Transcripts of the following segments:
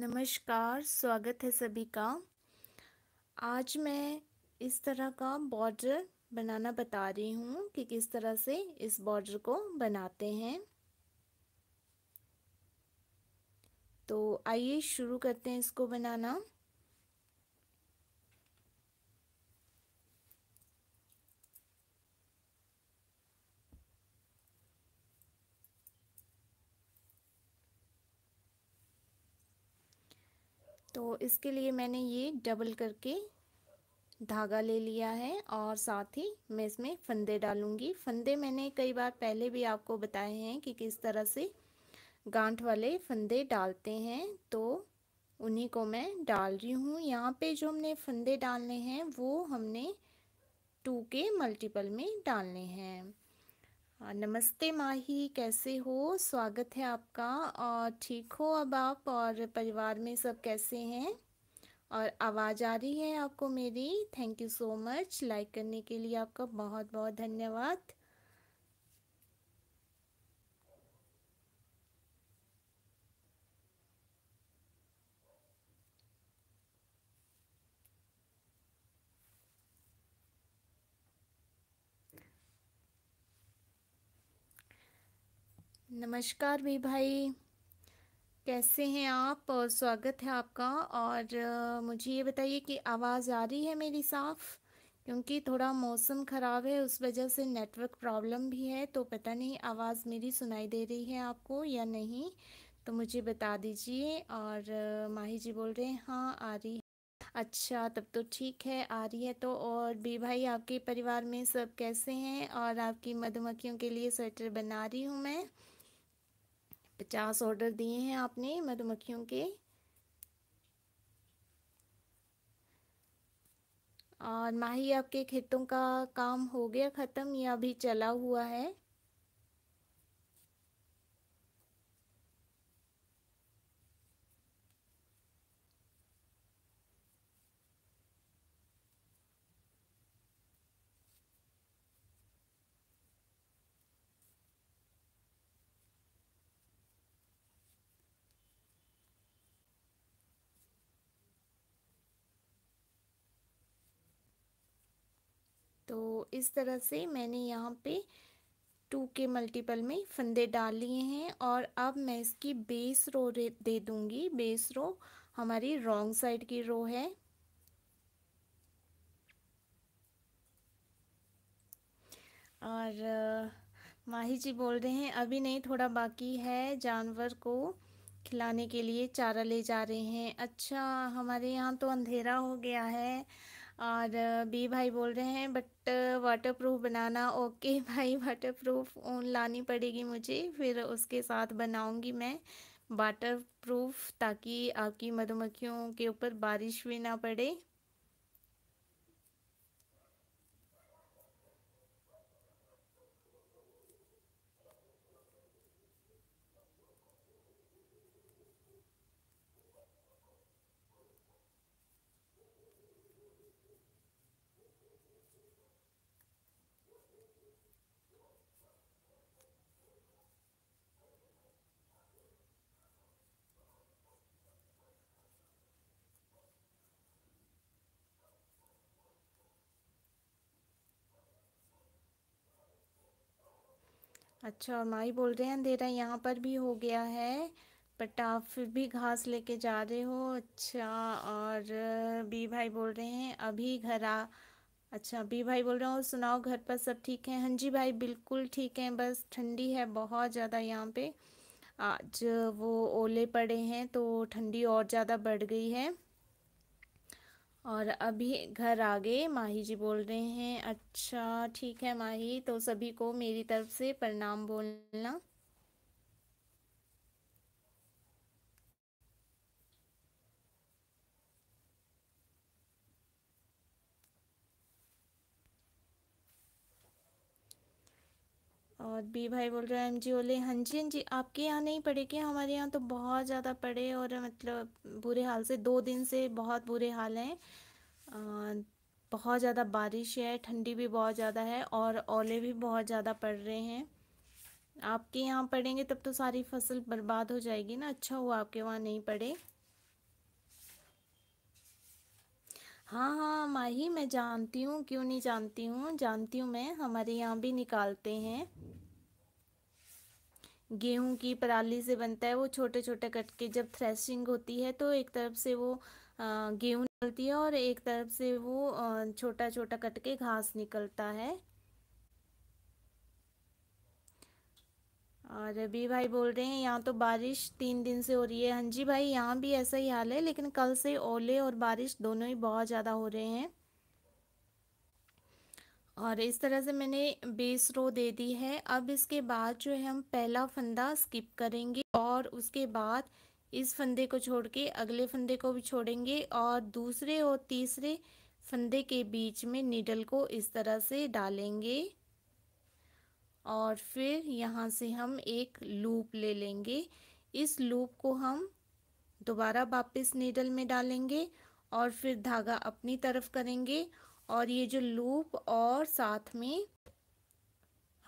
नमस्कार स्वागत है सभी का आज मैं इस तरह का बॉर्डर बनाना बता रही हूँ कि किस तरह से इस बॉर्डर को बनाते हैं तो आइए शुरू करते हैं इसको बनाना तो इसके लिए मैंने ये डबल करके धागा ले लिया है और साथ ही मैं इसमें फंदे डालूंगी फंदे मैंने कई बार पहले भी आपको बताए हैं कि किस तरह से गांठ वाले फंदे डालते हैं तो उन्हीं को मैं डाल रही हूँ यहाँ पे जो हमने फंदे डालने हैं वो हमने टू के मल्टीपल में डालने हैं हाँ, नमस्ते माही कैसे हो स्वागत है आपका और ठीक हो अब आप और परिवार में सब कैसे हैं और आवाज़ आ रही है आपको मेरी thank you so much like करने के लिए आपका बहुत बहुत धन्यवाद नमस्कार भी भाई कैसे हैं आप और स्वागत है आपका और मुझे ये बताइए कि आवाज़ आ रही है मेरी साफ़ क्योंकि थोड़ा मौसम ख़राब है उस वजह से नेटवर्क प्रॉब्लम भी है तो पता नहीं आवाज़ मेरी सुनाई दे रही है आपको या नहीं तो मुझे बता दीजिए और माही जी बोल रहे हैं हाँ आ रही है अच्छा तब तो ठीक है आ रही है तो और भी भाई आपके परिवार में सब कैसे हैं और आपकी मधुमक्खियों के लिए स्वेटर बना रही हूँ मैं पचास ऑर्डर दिए हैं आपने मधुमक्खियों के और माही आपके खेतों का काम हो गया ख़त्म या अभी चला हुआ है तो इस तरह से मैंने यहाँ पे टू के मल्टीपल में फंदे डाल लिए हैं और अब मैं इसकी बेस रो दे दूंगी बेस रो हमारी रॉन्ग साइड की रो है और माही जी बोल रहे हैं अभी नहीं थोड़ा बाकी है जानवर को खिलाने के लिए चारा ले जा रहे हैं अच्छा हमारे यहाँ तो अंधेरा हो गया है और बी भाई बोल रहे हैं बट वाटर प्रूफ बनाना ओके भाई वाटर प्रूफ ऊन लानी पड़ेगी मुझे फिर उसके साथ बनाऊंगी मैं वाटर प्रूफ ताकि आपकी मधुमक्खियों के ऊपर बारिश भी ना पड़े अच्छा माई बोल रहे हैं अंधेरा यहाँ पर भी हो गया है बट आप फिर भी घास लेके जा रहे हो अच्छा और बी भाई बोल रहे हैं अभी घर आ अच्छा बी भाई बोल रहे हो सुनाओ घर पर सब ठीक है हाँ जी भाई बिल्कुल ठीक है बस ठंडी है बहुत ज़्यादा यहाँ पे आज वो ओले पड़े हैं तो ठंडी और ज़्यादा बढ़ गई है और अभी घर आ गए माही जी बोल रहे हैं अच्छा ठीक है माही तो सभी को मेरी तरफ से प्रणाम बोलना और बी भाई बोल रहे हैं एम जी ओले हाँ जी हाँ जी आपके यहाँ नहीं पड़े क्या हमारे यहाँ तो बहुत ज़्यादा पड़े और मतलब बुरे हाल से दो दिन से बहुत बुरे हाल हैं बहुत ज़्यादा बारिश है ठंडी भी बहुत ज़्यादा है और ओले भी बहुत ज़्यादा पड़ रहे हैं आपके यहाँ पड़ेंगे तब तो सारी फसल बर्बाद हो जाएगी ना अच्छा हुआ आपके वहाँ नहीं पड़े हाँ हाँ माही मैं जानती हूँ क्यों नहीं जानती हूँ जानती हूँ मैं हमारे यहाँ भी निकालते हैं गेहूं की पराली से बनता है वो छोटे छोटे कट के जब थ्रेशिंग होती है तो एक तरफ से वो गेहूं निकलती है और एक तरफ से वो छोटा छोटा कट के घास निकलता है और रवि भाई बोल रहे हैं यहाँ तो बारिश तीन दिन से हो रही है हाँ जी भाई यहाँ भी ऐसा ही हाल है लेकिन कल से ओले और बारिश दोनों ही बहुत ज़्यादा हो रहे हैं और इस तरह से मैंने बेस रो दे दी है अब इसके बाद जो है हम पहला फंदा स्किप करेंगे और उसके बाद इस फंदे को छोड़ के अगले फंदे को भी छोड़ेंगे और दूसरे और तीसरे फंदे के बीच में नीडल को इस तरह से डालेंगे और फिर यहाँ से हम एक लूप ले लेंगे इस लूप को हम दोबारा वापस नीडल में डालेंगे और फिर धागा अपनी तरफ करेंगे और ये जो लूप और साथ में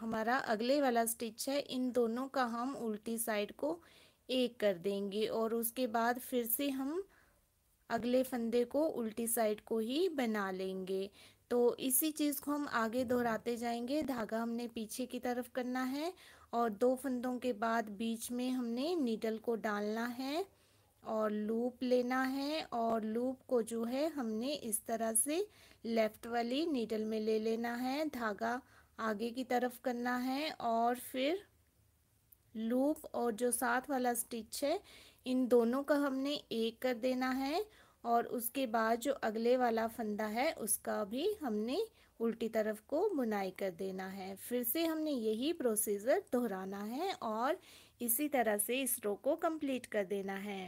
हमारा अगले वाला स्टिच है इन दोनों का हम उल्टी साइड को एक कर देंगे और उसके बाद फिर से हम अगले फंदे को उल्टी साइड को ही बना लेंगे तो इसी चीज़ को हम आगे दोहराते जाएंगे धागा हमने पीछे की तरफ करना है और दो फंदों के बाद बीच में हमने नीडल को डालना है और लूप लेना है और लूप को जो है हमने इस तरह से लेफ्ट वाली नीडल में ले लेना है धागा आगे की तरफ करना है और फिर लूप और जो साथ वाला स्टिच है इन दोनों का हमने एक कर देना है और उसके बाद जो अगले वाला फंदा है उसका भी हमने उल्टी तरफ को बुनाई कर देना है फिर से हमने यही प्रोसीजर दोहराना है और इसी तरह से इस रो को कंप्लीट कर देना है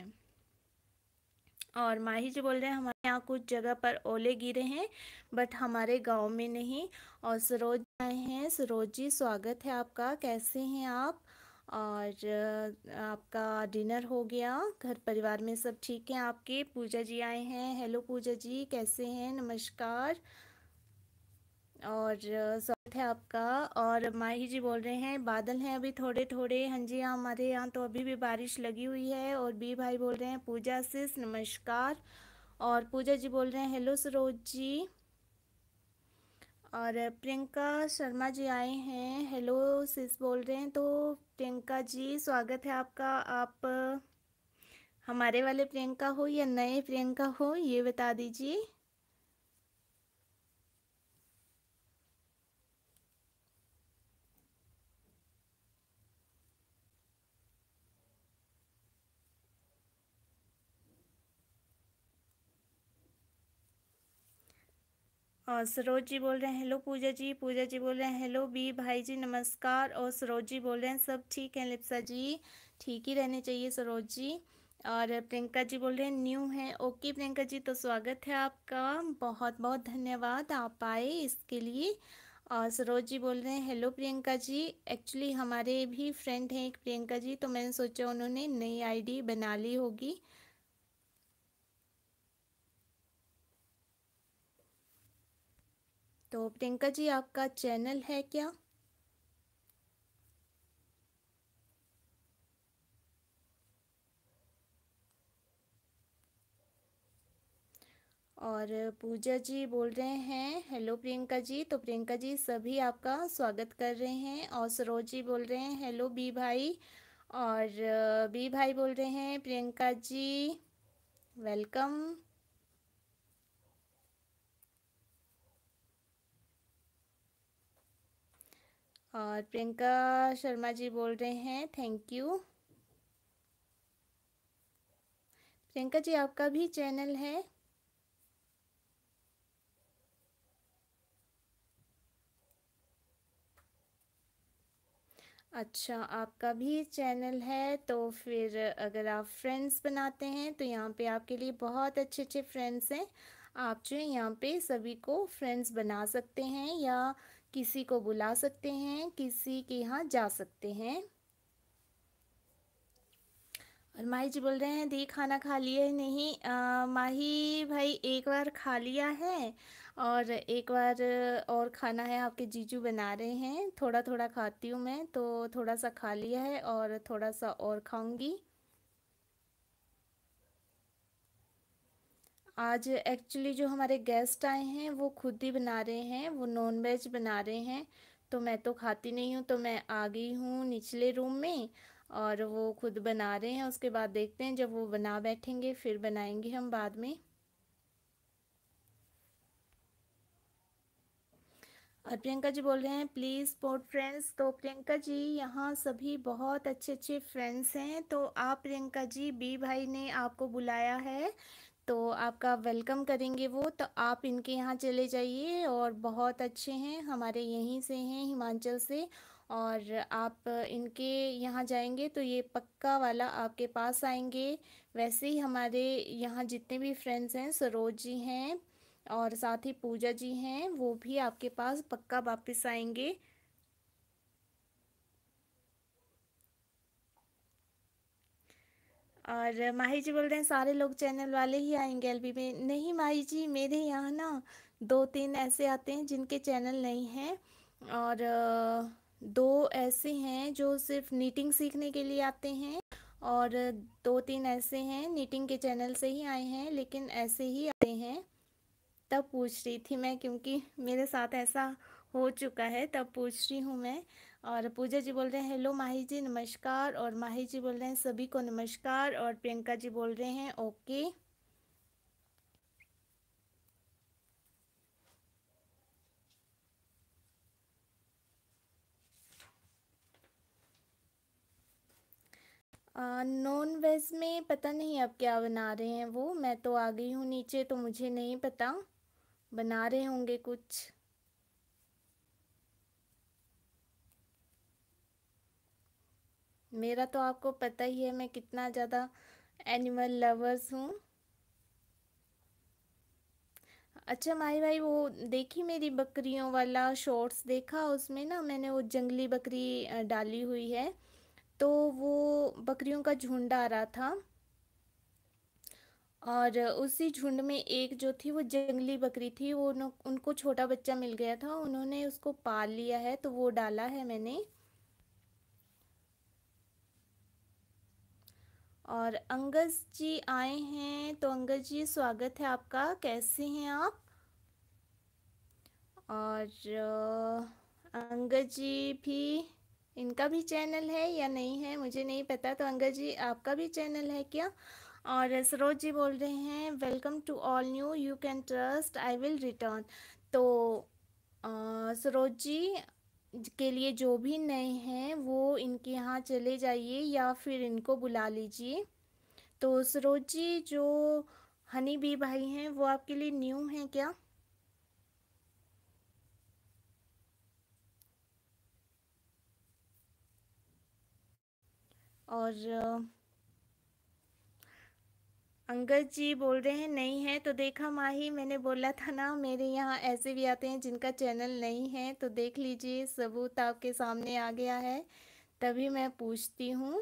और माही जी बोल रहे हैं हमारे यहाँ कुछ जगह पर ओले गिरे हैं बट हमारे गांव में नहीं और सरोज आए हैं सरोज जी स्वागत है आपका कैसे हैं आप और आपका डिनर हो गया घर परिवार में सब ठीक हैं आपके पूजा जी आए हैं हेलो पूजा जी कैसे हैं नमस्कार और स्वागत है आपका और माही जी बोल रहे हैं बादल हैं अभी थोड़े थोड़े हाँ जी हाँ हमारे यहाँ तो अभी भी बारिश लगी हुई है और बी भाई बोल रहे हैं पूजा सिस नमस्कार और पूजा जी बोल रहे हैं हेलो सरोज जी और प्रियंका शर्मा जी आए हैं हेलो सिस बोल रहे हैं तो प्रियंका जी स्वागत है आपका आप हमारे वाले प्रियंका हो या नए प्रियंका हो ये बता दीजिए और सरोज जी बोल रहे हैं हेलो पूजा जी पूजा जी बोल रहे हैं हेलो बी भाई जी नमस्कार और सरोज जी बोल रहे हैं सब ठीक हैं लिप्सा जी ठीक ही रहने चाहिए सरोज जी और प्रियंका जी बोल रहे हैं न्यू हैं ओके प्रियंका जी तो स्वागत है आपका बहुत बहुत धन्यवाद आप आए इसके लिए और सरोज जी बोल रहे हैं हेलो प्रियंका जी एक्चुअली हमारे भी फ्रेंड हैं एक प्रियंका जी तो मैंने सोचा उन्होंने नई आईडी बना ली होगी तो प्रियंका जी आपका चैनल है क्या और पूजा जी बोल रहे हैं हेलो प्रियंका जी तो प्रियंका जी सभी आपका स्वागत कर रहे हैं और सरोज जी बोल रहे हैं हेलो बी भाई और बी भाई बोल रहे हैं प्रियंका जी वेलकम और प्रियंका शर्मा जी बोल रहे हैं थैंक यू प्रियंका जी आपका भी चैनल है अच्छा आपका भी चैनल है तो फिर अगर आप फ्रेंड्स बनाते हैं तो यहाँ पे आपके लिए बहुत अच्छे अच्छे फ्रेंड्स हैं आप जो है यहाँ पे सभी को फ्रेंड्स बना सकते हैं या किसी को बुला सकते हैं किसी के यहाँ जा सकते हैं और माही जी बोल रहे हैं दी खाना खा लिया है नहीं आ, माही भाई एक बार खा लिया है और एक बार और खाना है आपके जीजू बना रहे हैं थोड़ा थोड़ा खाती हूँ मैं तो थोड़ा सा खा लिया है और थोड़ा सा और खाऊंगी आज एक्चुअली जो हमारे गेस्ट आए हैं वो खुद ही बना रहे हैं वो नॉन वेज बना रहे हैं तो मैं तो खाती नहीं हूँ तो मैं आ गई हूँ निचले रूम में और वो खुद बना रहे हैं उसके बाद देखते हैं जब वो बना बैठेंगे फिर बनाएंगे हम बाद में और प्रियंका जी बोल रहे हैं प्लीज़ पोर्ट फ्रेंड्स तो प्रियंका जी यहाँ सभी बहुत अच्छे अच्छे फ्रेंड्स हैं तो आप प्रियंका जी बी भाई ने आपको बुलाया है तो आपका वेलकम करेंगे वो तो आप इनके यहाँ चले जाइए और बहुत अच्छे हैं हमारे यहीं से हैं हिमाचल से और आप इनके यहाँ जाएंगे तो ये पक्का वाला आपके पास आएंगे वैसे ही हमारे यहाँ जितने भी फ्रेंड्स हैं सरोज जी हैं और साथ ही पूजा जी हैं वो भी आपके पास पक्का वापस आएंगे और माही जी बोल रहे हैं सारे लोग चैनल वाले ही आएंगे एल में नहीं माही जी मेरे यहाँ ना दो तीन ऐसे आते हैं जिनके चैनल नहीं हैं और दो ऐसे हैं जो सिर्फ नीटिंग सीखने के लिए आते हैं और दो तीन ऐसे हैं नीटिंग के चैनल से ही आए हैं लेकिन ऐसे ही आते हैं तब पूछ रही थी मैं क्योंकि मेरे साथ ऐसा हो चुका है तब पूछ रही हूँ मैं और पूजा जी बोल रहे हैं हेलो माही जी नमस्कार और माही जी बोल रहे हैं सभी को नमस्कार और प्रियंका जी बोल रहे हैं ओके नॉन वेज में पता नहीं अब क्या बना रहे हैं वो मैं तो आ गई हूँ नीचे तो मुझे नहीं पता बना रहे होंगे कुछ मेरा तो आपको पता ही है मैं कितना ज़्यादा एनिमल लवर्स हूँ अच्छा माही भाई वो देखी मेरी बकरियों वाला शॉर्ट्स देखा उसमें ना मैंने वो जंगली बकरी डाली हुई है तो वो बकरियों का झुंड आ रहा था और उसी झुंड में एक जो थी वो जंगली बकरी थी वो उनको छोटा बच्चा मिल गया था उन्होंने उसको पाल लिया है तो वो डाला है मैंने और अंगज जी आए हैं तो अंगज जी स्वागत है आपका कैसे हैं आप और अंगज जी भी इनका भी चैनल है या नहीं है मुझे नहीं पता तो अंगज जी आपका भी चैनल है क्या और सरोज जी बोल रहे हैं welcome to all new you can trust I will return तो सरोज जी के लिए जो भी नए हैं वो इनके यहाँ चले जाइए या फिर इनको बुला लीजिए तो सरोज जी जो हनी बी भाई हैं वो आपके लिए न्यू हैं क्या और अंगद जी बोल रहे हैं नहीं है तो देखा माही मैंने बोला था ना मेरे यहाँ ऐसे भी आते हैं जिनका चैनल नहीं है तो देख लीजिए सबूत आपके सामने आ गया है तभी मैं पूछती हूँ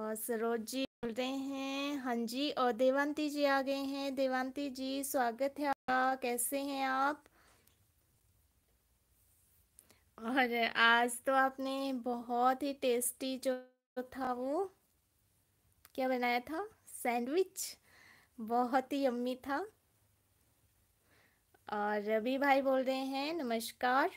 और सरोज जी बोल रहे हैं हाँ जी और देवांती जी आ गए हैं देवांती जी स्वागत है आपका कैसे हैं आप और आज तो आपने बहुत ही टेस्टी जो जो था वो क्या बनाया था सैंडविच बहुत ही यम्मी था और रवि भाई बोल रहे हैं नमस्कार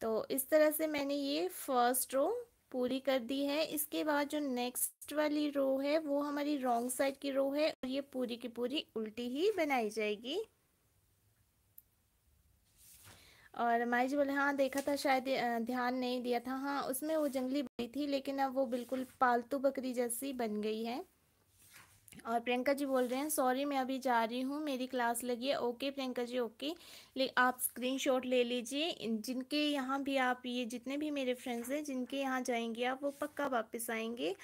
तो इस तरह से मैंने ये फर्स्ट रो पूरी कर दी है इसके बाद जो नेक्स्ट वाली रो है वो हमारी रॉन्ग साइड की रो है और ये पूरी की पूरी उल्टी ही बनाई जाएगी और माई जी बोले हाँ देखा था शायद ध्यान नहीं दिया था हाँ उसमें वो जंगली बकरी थी लेकिन अब वो बिल्कुल पालतू बकरी जैसी बन गई है और प्रियंका जी बोल रहे हैं सॉरी मैं अभी जा रही हूँ मेरी क्लास लगी है ओके प्रियंका जी ओके ले आप स्क्रीनशॉट ले लीजिए जिनके यहाँ भी आप ये जितने भी मेरे फ्रेंड्स हैं जिनके यहाँ जाएंगे आप वो पक्का वापस आएंगे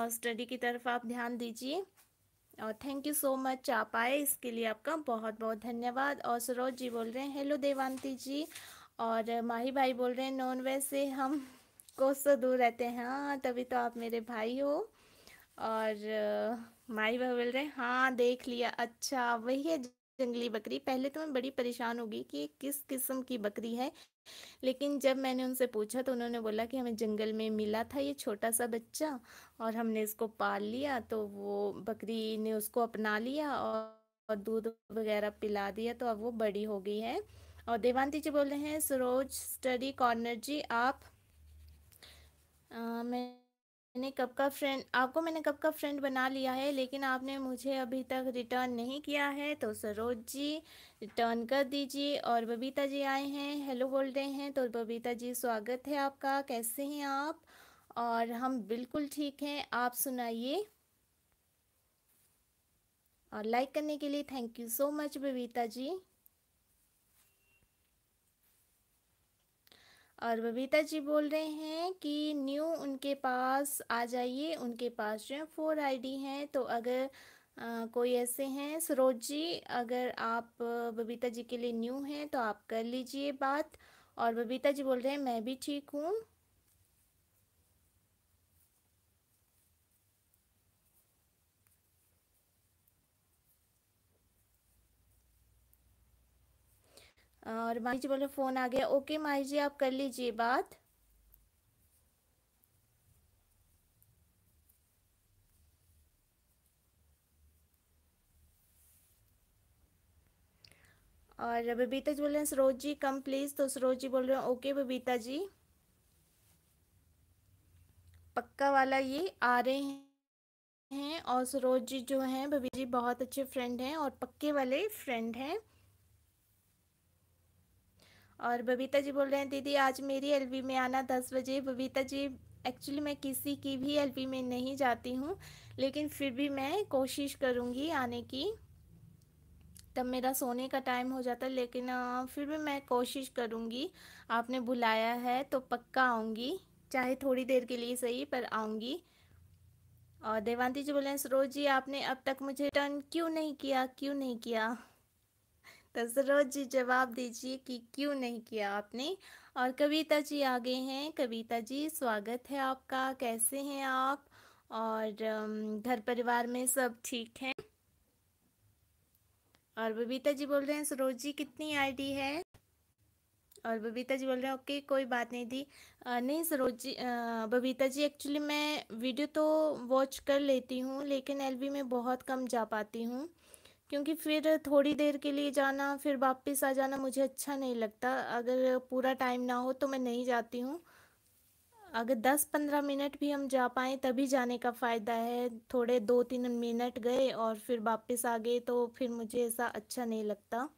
और स्टडी की तरफ आप ध्यान दीजिए और थैंक यू सो मच आप आए इसके लिए आपका बहुत बहुत धन्यवाद और सरोज जी बोल रहे हैं हेलो देवांती जी और माही भाई बोल रहे हैं नॉन वेज से हम कोस से दूर रहते हैं हाँ तभी तो आप मेरे भाई हो और माही भाई बोल रहे हैं हाँ देख लिया अच्छा वही है जंगली बकरी पहले तो मैं बड़ी परेशान हो गई कि ये किस किस्म की बकरी है लेकिन जब मैंने उनसे पूछा तो उन्होंने बोला कि हमें जंगल में मिला था ये छोटा सा बच्चा और हमने इसको पाल लिया तो वो बकरी ने उसको अपना लिया और दूध वगैरह पिला दिया तो अब वो बड़ी हो गई है और देवांती जी बोल रहे हैं सरोज स्टडी कॉर्नर जी आप आ, मैं मैंने कब का फ्रेंड आपको मैंने कब का फ्रेंड बना लिया है लेकिन आपने मुझे अभी तक रिटर्न नहीं किया है तो सरोज जी रिटर्न कर दीजिए और बबीता जी आए हैं हेलो बोल रहे हैं तो बबीता जी स्वागत है आपका कैसे हैं आप और हम बिल्कुल ठीक हैं आप सुनाइए और लाइक करने के लिए thank you so much Babita ji और बबीता जी बोल रहे हैं कि न्यू उनके पास आ जाइए उनके पास जो है फोर आईडी हैं तो अगर आ, कोई ऐसे हैं सरोज जी अगर आप बबीता जी के लिए न्यू हैं तो आप कर लीजिए बात और बबीता जी बोल रहे हैं मैं भी ठीक हूँ और माई जी बोले फ़ोन आ गया ओके माई जी आप कर लीजिए बात और बबीता जी बोल रहे हैं सरोज जी कम प्लीज़ तो सरोज जी बोल रहे हैं ओके बबीता जी पक्का वाला ये आ रहे हैं और सरोज जी जो हैं बबी जी बहुत अच्छे फ्रेंड हैं और पक्के वाले फ्रेंड हैं और बबीता जी बोल रहे हैं दीदी आज मेरी एलवी में आना दस बजे बबीता जी एक्चुअली मैं किसी की भी एलवी में नहीं जाती हूँ लेकिन फिर भी मैं कोशिश करूँगी आने की तब मेरा सोने का टाइम हो जाता है लेकिन फिर भी मैं कोशिश करूँगी आपने बुलाया है तो पक्का आऊँगी चाहे थोड़ी देर के लिए सही पर आऊँगी और देवांती जी बोले सरोज जी आपने अब तक मुझे रिटर्न क्यों नहीं किया क्यों नहीं किया तो सरोज जी जवाब दीजिए कि क्यों नहीं किया आपने और कविता जी आगे हैं कविता जी स्वागत है आपका कैसे हैं आप और घर परिवार में सब ठीक हैं और बबीता जी बोल रहे हैं सरोज जी कितनी आईडी है और बबीता जी बोल रहे हैं ओके कोई बात नहीं दी आ, नहीं सरोज जी बबीता जी एक्चुअली मैं वीडियो तो वॉच कर लेती हूँ लेकिन एलवी में बहुत कम जा पाती हूँ क्योंकि फिर थोड़ी देर के लिए जाना फिर वापस आ जाना मुझे अच्छा नहीं लगता अगर पूरा टाइम ना हो तो मैं नहीं जाती हूँ अगर दस पंद्रह मिनट भी हम जा पाएँ तभी जाने का फ़ायदा है थोड़े दो तीन मिनट गए और फिर वापस आ गए तो फिर मुझे ऐसा अच्छा नहीं लगता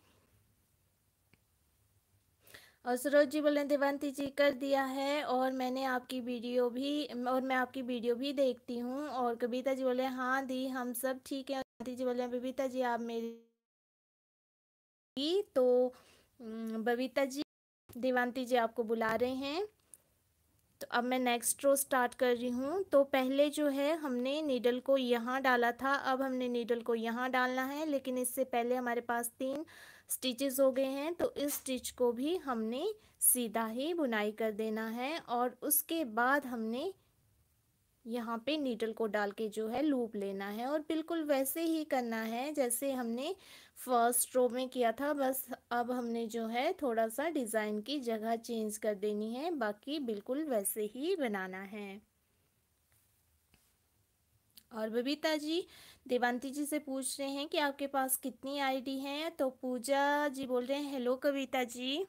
और सरोज जी बोले देवंती जी कर दिया है और मैंने आपकी वीडियो भी और मैं आपकी वीडियो भी देखती हूँ और कविता जी बोले हाँ दी हम सब ठीक हैं देवांती जी बोले बबीता जी आप मेरी तो बबीता जी देवंती जी आपको बुला रहे हैं तो अब मैं नेक्स्ट रो स्टार्ट कर रही हूँ तो पहले जो है हमने नीडल को यहाँ डाला था अब हमने नीडल को यहाँ डालना है लेकिन इससे पहले हमारे पास तीन स्टिचेस हो गए हैं तो इस स्टिच को भी हमने सीधा ही बुनाई कर देना है और उसके बाद हमने यहाँ पे नीडल को डाल के जो है लूप लेना है और बिल्कुल वैसे ही करना है जैसे हमने फर्स्ट रो में किया था बस अब हमने जो है थोड़ा सा डिज़ाइन की जगह चेंज कर देनी है बाकी बिल्कुल वैसे ही बनाना है और बबीता जी देवांती जी से पूछ रहे हैं कि आपके पास कितनी आईडी हैं तो पूजा जी बोल रहे हैं हेलो कविता जी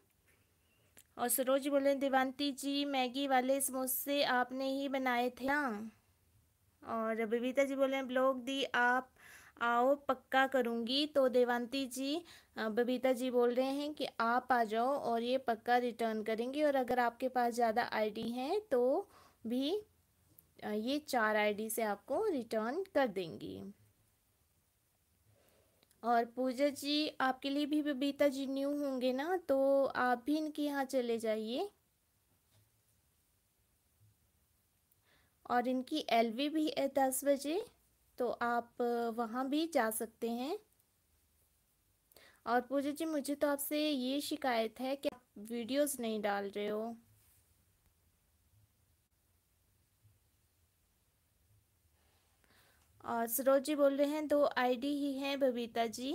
और सरोज जी बोल रहे हैं देवांती जी मैगी वाले समोसे आपने ही बनाए थे ना हाँ। और बबीता जी बोल रहे हैं ब्लॉग दी आप आओ पक्का करूँगी तो देवांती जी बबीता जी बोल रहे हैं कि आप आ जाओ और ये पक्का रिटर्न करेंगी और अगर आपके पास ज़्यादा आईडी हैं तो भी ये चार आईडी से आपको रिटर्न कर देंगी और पूजा जी आपके लिए भी बबीता जी न्यू होंगे ना तो आप भी इनके यहाँ चले जाइए और इनकी एलवी भी है दस बजे तो आप वहाँ भी जा सकते हैं और पूजा जी मुझे तो आपसे ये शिकायत है कि आप वीडियोस नहीं डाल रहे हो और सरोज जी बोल रहे हैं दो आईडी ही हैं बबीता जी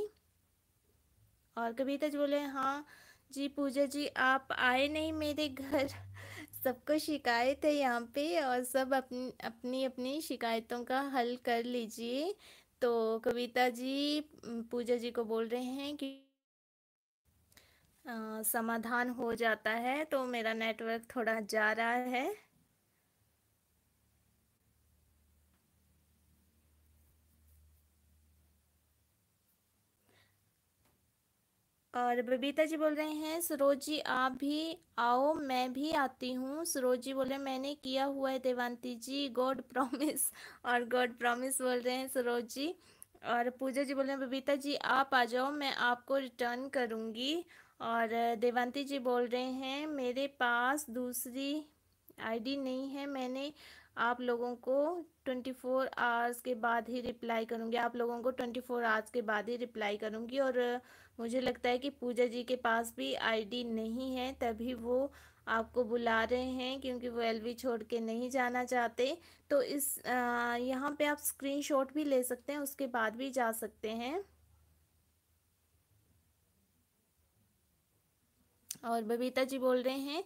और कविता जी बोले हाँ जी पूजा जी आप आए नहीं मेरे घर सबको शिकायत है यहाँ पे और सब अपनी अपनी अपनी शिकायतों का हल कर लीजिए तो कविता जी पूजा जी को बोल रहे हैं कि आ, समाधान हो जाता है तो मेरा नेटवर्क थोड़ा जा रहा है और बबीता जी बोल रहे हैं सरोज जी आप भी आओ मैं भी आती हूँ सरोज जी बोले मैंने किया हुआ है देवांती जी गॉड प्रॉमिस और गॉड प्रॉमिस बोल रहे हैं सरोज जी और पूजा जी बोल रहे हैं बबीता जी आप आ जाओ मैं आपको रिटर्न करूँगी और देवांती जी बोल रहे हैं मेरे पास दूसरी आईडी नहीं है मैंने आप लोगों को 24 आवर्स के बाद ही रिप्लाई करूंगी आप लोगों को 24 आवर्स के बाद ही रिप्लाई करूंगी और मुझे लगता है कि पूजा जी के पास भी आईडी नहीं है तभी वो आपको बुला रहे हैं क्योंकि वो एलवी छोड़ के नहीं जाना चाहते तो इस यहाँ पे आप स्क्रीनशॉट भी ले सकते हैं उसके बाद भी जा सकते हैं और बबीता जी बोल रहे हैं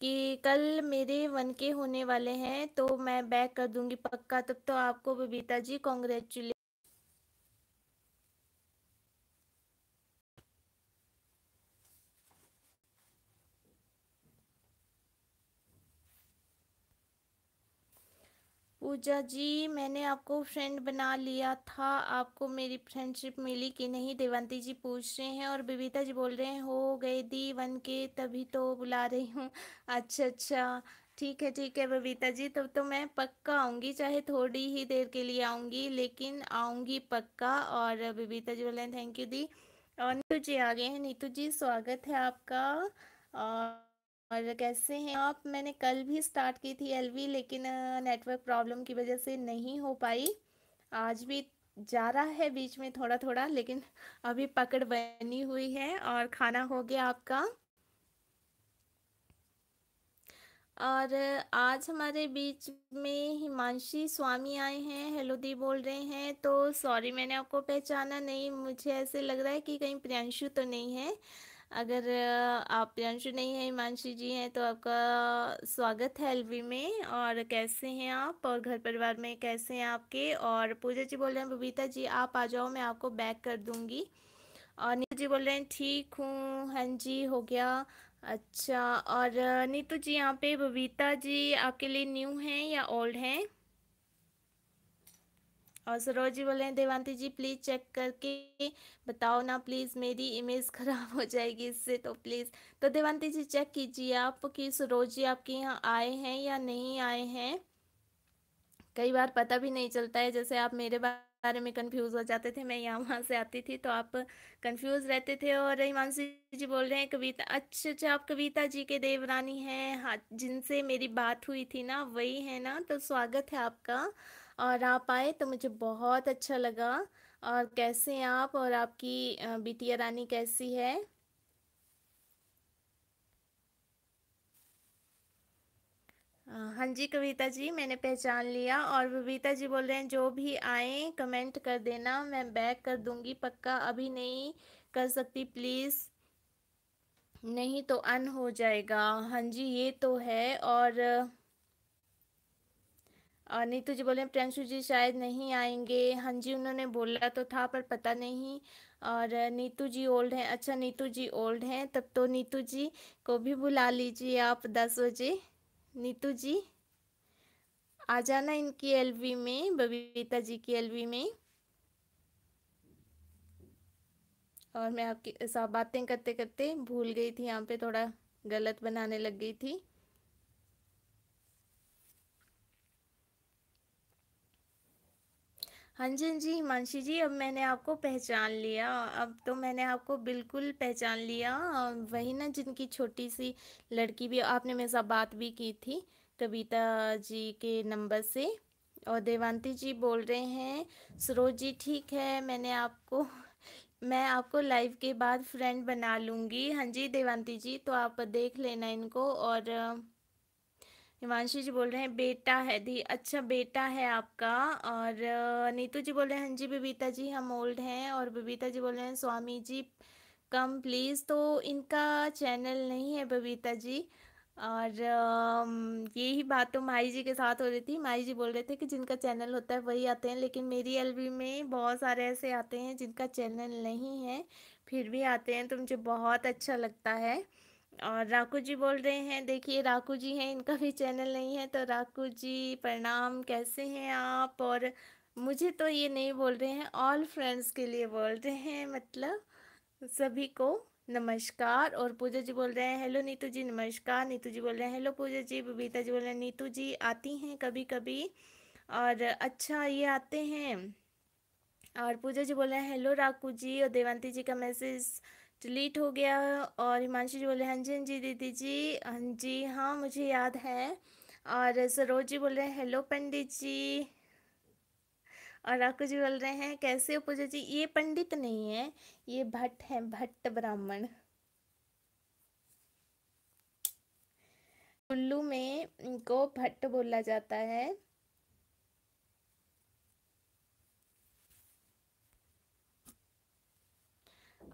कि कल मेरे वन के होने वाले हैं तो मैं बैक कर दूंगी पक्का तब तो आपको बबीता जी कॉन्ग्रेचुलेट पूजा जी मैंने आपको फ्रेंड बना लिया था आपको मेरी फ्रेंडशिप मिली कि नहीं देवंती जी पूछ रहे हैं और बिबिता जी बोल रहे हैं हो गए दी वन के तभी तो बुला रही हूँ अच्छा अच्छा ठीक है ठीक है बबीता जी तब तो मैं पक्का आऊँगी चाहे थोड़ी ही देर के लिए आऊँगी लेकिन आऊँगी पक्का और बबीता जी बोले थैंक यू दी और नीतू जी आ गए हैं नीतू जी स्वागत है आपका और और कैसे हैं आप मैंने कल भी स्टार्ट की थी एलवी लेकिन नेटवर्क प्रॉब्लम की वजह से नहीं हो पाई आज भी जा रहा है बीच में थोड़ा थोड़ा लेकिन अभी पकड़ बनी हुई है और खाना हो गया आपका और आज हमारे बीच में हिमांशी स्वामी आए हैं हेलो दी बोल रहे हैं तो सॉरी मैंने आपको पहचाना नहीं मुझे ऐसे लग रहा है कि कहीं प्रियांशु तो नहीं है अगर आप प्रियांशु नहीं हैं हिमांशी जी हैं तो आपका स्वागत है एलवी में और कैसे हैं आप और घर परिवार में कैसे हैं आपके और पूजा जी बोल रहे हैं बबीता जी आप आ जाओ मैं आपको बैक कर दूँगी और नीतू जी बोल रहे हैं ठीक हूँ हाँ जी हो गया अच्छा और नीतू जी यहाँ पे बबीता जी आपके लिए न्यू हैं या ओल्ड हैं और सरोज जी बोल रहे हैं देवांति जी प्लीज़ चेक करके बताओ ना प्लीज़ मेरी इमेज ख़राब हो जाएगी इससे तो प्लीज़ तो देवांती जी चेक कीजिए आप कि सरोज जी आपके यहाँ आए हैं या नहीं आए हैं कई बार पता भी नहीं चलता है जैसे आप मेरे बारे में कंफ्यूज हो जाते थे मैं यहाँ वहाँ से आती थी तो आप कंफ्यूज रहते थे और हिमांशी जी बोल रहे हैं कविता अच्छा अच्छा आप कविता जी के देवरानी हैं हाँ जिनसे मेरी बात हुई थी ना वही है ना तो स्वागत है आपका और आप आए तो मुझे बहुत अच्छा लगा और कैसे हैं आप और आपकी बिटिया रानी कैसी है हाँ जी कविता जी मैंने पहचान लिया और बबीता जी बोल रहे हैं जो भी आए कमेंट कर देना मैं बैक कर दूंगी पक्का अभी नहीं कर सकती प्लीज़ नहीं तो अन हो जाएगा हाँ जी ये तो है और नीतू तो जी बोले प्रियंशु जी शायद नहीं आएंगे हाँ जी उन्होंने बोला तो था पर पता नहीं और नीतू जी ओल्ड हैं अच्छा नीतू जी ओल्ड हैं तब तो नीतू जी को भी बुला लीजिए आप दस बजे नीतू जी आ जाना इनकी एलवी में बबीता जी की एलवी में और मैं आपकी सब बातें करते करते भूल गई थी यहाँ पे थोड़ा गलत बनाने लग गई थी हाँ जी हाँ जी हिमांशी जी अब मैंने आपको पहचान लिया अब तो मैंने आपको बिल्कुल पहचान लिया वही ना जिनकी छोटी सी लड़की भी आपने मेरे साथ बात भी की थी कविता जी के नंबर से और देवांती जी बोल रहे हैं सरोज जी ठीक है मैंने आपको मैं आपको लाइव के बाद फ्रेंड बना लूँगी हाँ जी देवांती जी तो आप देख लेना इनको और हिमांशी जी बोल रहे हैं बेटा है दी अच्छा बेटा है आपका और नीतू जी बोल रहे हैं हाँ जी बबीता जी हम ओल्ड हैं और बबीता जी बोल रहे हैं स्वामी जी कम प्लीज़ तो इनका चैनल नहीं है बबीता जी और यही बात तो माई जी के साथ हो रही थी माई जी बोल रहे थे कि जिनका चैनल होता है वही आते हैं लेकिन मेरी एल में बहुत सारे ऐसे आते हैं जिनका चैनल नहीं है फिर भी आते हैं तो मुझे बहुत अच्छा लगता है और राकू जी बोल रहे हैं देखिए राकू जी हैं इनका भी चैनल नहीं है तो राकू जी प्रणाम कैसे हैं आप और मुझे तो ये नहीं बोल रहे हैं ऑल फ्रेंड्स के लिए बोल रहे हैं मतलब सभी को नमस्कार और पूजा जी बोल रहे हैं हेलो नीतू जी नमस्कार नीतू जी बोल रहे हैं हेलो पूजा जी बबीता जी बोल रहे हैं नीतू जी आती हैं कभी कभी और अच्छा ये आते हैं और पूजा जी बोल रहे हैं हेलो राकू जी और देवंती जी का मैसेज डिलीट हो गया और हिमांशी जी बोले हाँ जी हाँ जी दीदी जी हाँ जी हाँ मुझे याद है और सरोज जी बोल रहे हैं हेलो पंडित जी और राकू जी बोल रहे हैं कैसे हो पूजा जी ये पंडित नहीं है ये भट्ट है भट्ट ब्राह्मण कुल्लू में इनको भट्ट बोला जाता है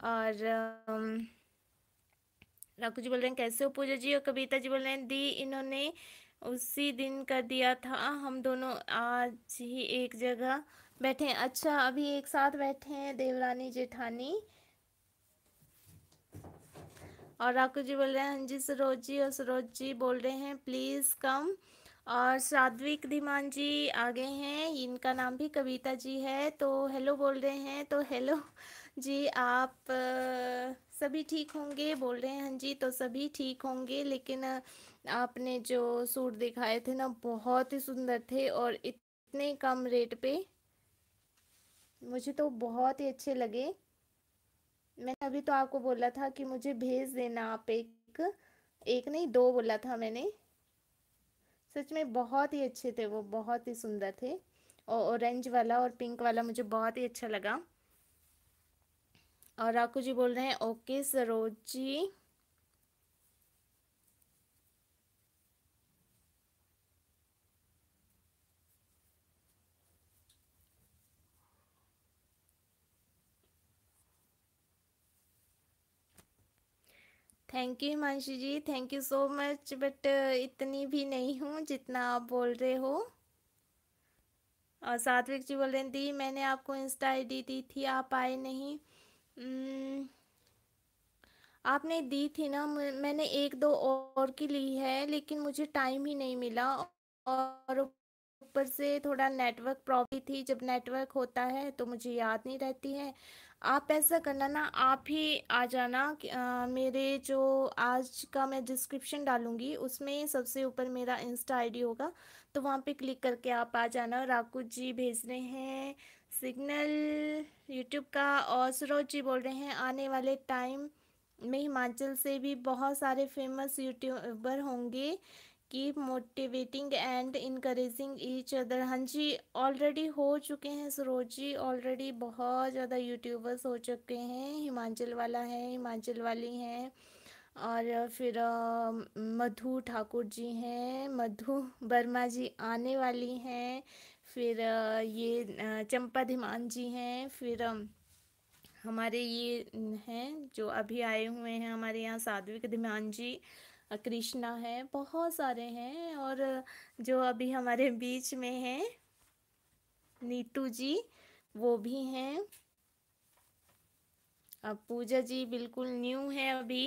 और राकू जी बोल रहे हैं कैसे हो पूजा जी और कविता जी बोल रहे हैं दी इन्होंने उसी दिन कर दिया था हम दोनों आज ही एक जगह बैठे हैं अच्छा अभी एक साथ बैठे हैं देवरानी जेठानी और राकू जी बोल रहे हैं हाँ जी सरोज जी और सरोज जी बोल रहे हैं प्लीज़ कम और साध्विक धीमान जी आगे हैं इनका नाम भी कविता जी है तो हेलो बोल रहे हैं तो हेलो जी आप सभी ठीक होंगे बोल रहे हैं जी तो सभी ठीक होंगे लेकिन आपने जो सूट दिखाए थे ना बहुत ही सुंदर थे और इतने कम रेट पे मुझे तो बहुत ही अच्छे लगे मैंने अभी तो आपको बोला था कि मुझे भेज देना आप एक एक नहीं दो बोला था मैंने सच में बहुत ही अच्छे थे वो बहुत ही सुंदर थे और ऑरेंज वाला और पिंक वाला मुझे बहुत ही अच्छा लगा और राकू जी बोल रहे हैं okay Saroj ji thank you Himanshi ji thank you so much but इतनी भी नहीं हूँ जितना आप बोल रहे हो और सात्विक जी बोल रहे हैं दी मैंने आपको इंस्टा आईडी दी थी आप आए नहीं हम्म, आपने दी थी ना मैंने एक दो और की ली है लेकिन मुझे टाइम ही नहीं मिला और ऊपर से थोड़ा नेटवर्क प्रॉब्लम थी जब नेटवर्क होता है तो मुझे याद नहीं रहती है आप ऐसा करना ना आप ही आ जाना आ, मेरे जो आज का मैं डिस्क्रिप्शन डालूंगी उसमें सबसे ऊपर मेरा इंस्टा आईडी होगा तो वहाँ पे क्लिक करके आप आ जाना और जी भेज रहे हैं सिग्नल यूट्यूब का और सुरोज जी बोल रहे हैं आने वाले टाइम में हिमाचल से भी बहुत सारे फेमस यूट्यूबर होंगे keep motivating and encouraging each other हाँ जी ऑलरेडी हो चुके हैं सरोज जी ऑलरेडी बहुत ज़्यादा यूट्यूबर्स हो चुके हैं हिमाचल वाला है हिमाचल वाली हैं और फिर मधु ठाकुर जी हैं मधु वर्मा जी आने वाली हैं फिर ये चंपा धीमान जी हैं फिर हमारे ये हैं जो अभी आए हुए हैं हमारे यहाँ साध्विक धीमान जी कृष्णा है बहुत सारे हैं और जो अभी हमारे बीच में हैं नीतू जी वो भी हैं अब पूजा जी बिल्कुल न्यू है अभी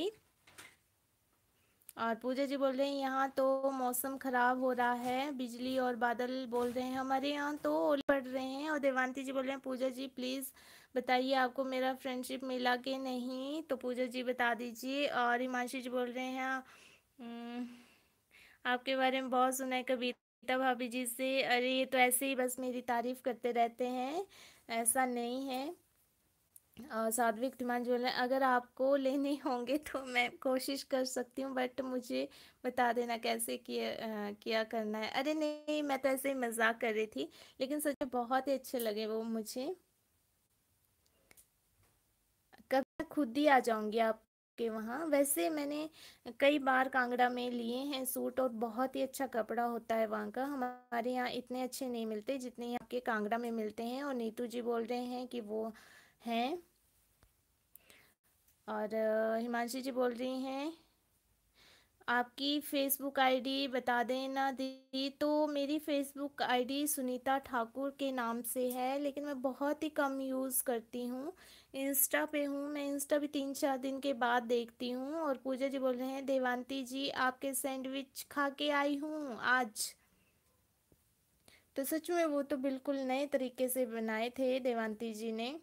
और पूजा जी बोल रहे हैं यहाँ तो मौसम खराब हो रहा है बिजली और बादल बोल रहे हैं हमारे यहाँ तो ओले पड़ रहे हैं और देवांती जी बोल रहे हैं पूजा जी प्लीज़ बताइए आपको मेरा फ्रेंडशिप मिला कि नहीं तो पूजा जी बता दीजिए और हिमांशी जी बोल रहे हैं हम्म, आपके बारे में बहुत सुना है कविता भाभी जी से अरे ये तो ऐसे ही बस मेरी तारीफ़ करते रहते हैं ऐसा नहीं है साध्विक डिमांड ज्वेलर अगर आपको लेने होंगे तो मैं कोशिश कर सकती हूँ बट मुझे बता देना कैसे किया आ, किया करना है अरे नहीं मैं तो ऐसे ही मजाक कर रही थी लेकिन सच में बहुत ही अच्छे लगे वो मुझे कभी खुद ही आ जाऊँगी आप के वहाँ वैसे मैंने कई बार कांगड़ा में लिए हैं सूट और बहुत ही अच्छा कपड़ा होता है वहाँ का हमारे यहाँ इतने अच्छे नहीं मिलते जितने यहाँ के कांगड़ा में मिलते हैं और नीतू जी बोल रहे हैं कि वो हैं और हिमांशी जी बोल रही हैं आपकी फेसबुक आईडी बता देना दीदी तो मेरी फेसबुक आईडी सुनीता ठाकुर के नाम से है लेकिन मैं बहुत ही कम यूज़ करती हूँ इंस्टा पे हूँ मैं इंस्टा भी तीन चार दिन के बाद देखती हूँ और पूजा जी बोल रहे हैं देवांती जी आपके सैंडविच खा के आई हूँ आज तो सच में वो तो बिल्कुल नए तरीके से बनाए थे देवांती जी ने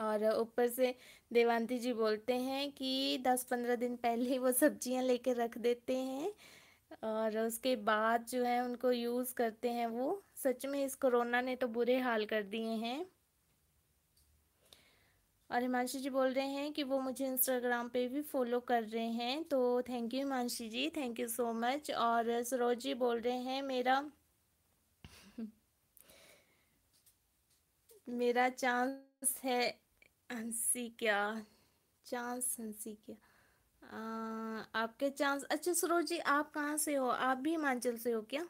और ऊपर से देवांती जी बोलते हैं कि दस पंद्रह दिन पहले ही वो सब्जियां लेके रख देते हैं और उसके बाद जो है उनको यूज़ करते हैं वो सच में इस कोरोना ने तो बुरे हाल कर दिए हैं और हिमांशी जी बोल रहे हैं कि वो मुझे इंस्टाग्राम पे भी फॉलो कर रहे हैं तो thank you Himanshi ji thank you so much और सरोज जी बोल रहे हैं मेरा मेरा चांस है हंसी क्या चांस हंसी क्या आ, आपके चांस अच्छा सरोज जी आप कहाँ से हो आप भी हिमाचल से हो क्या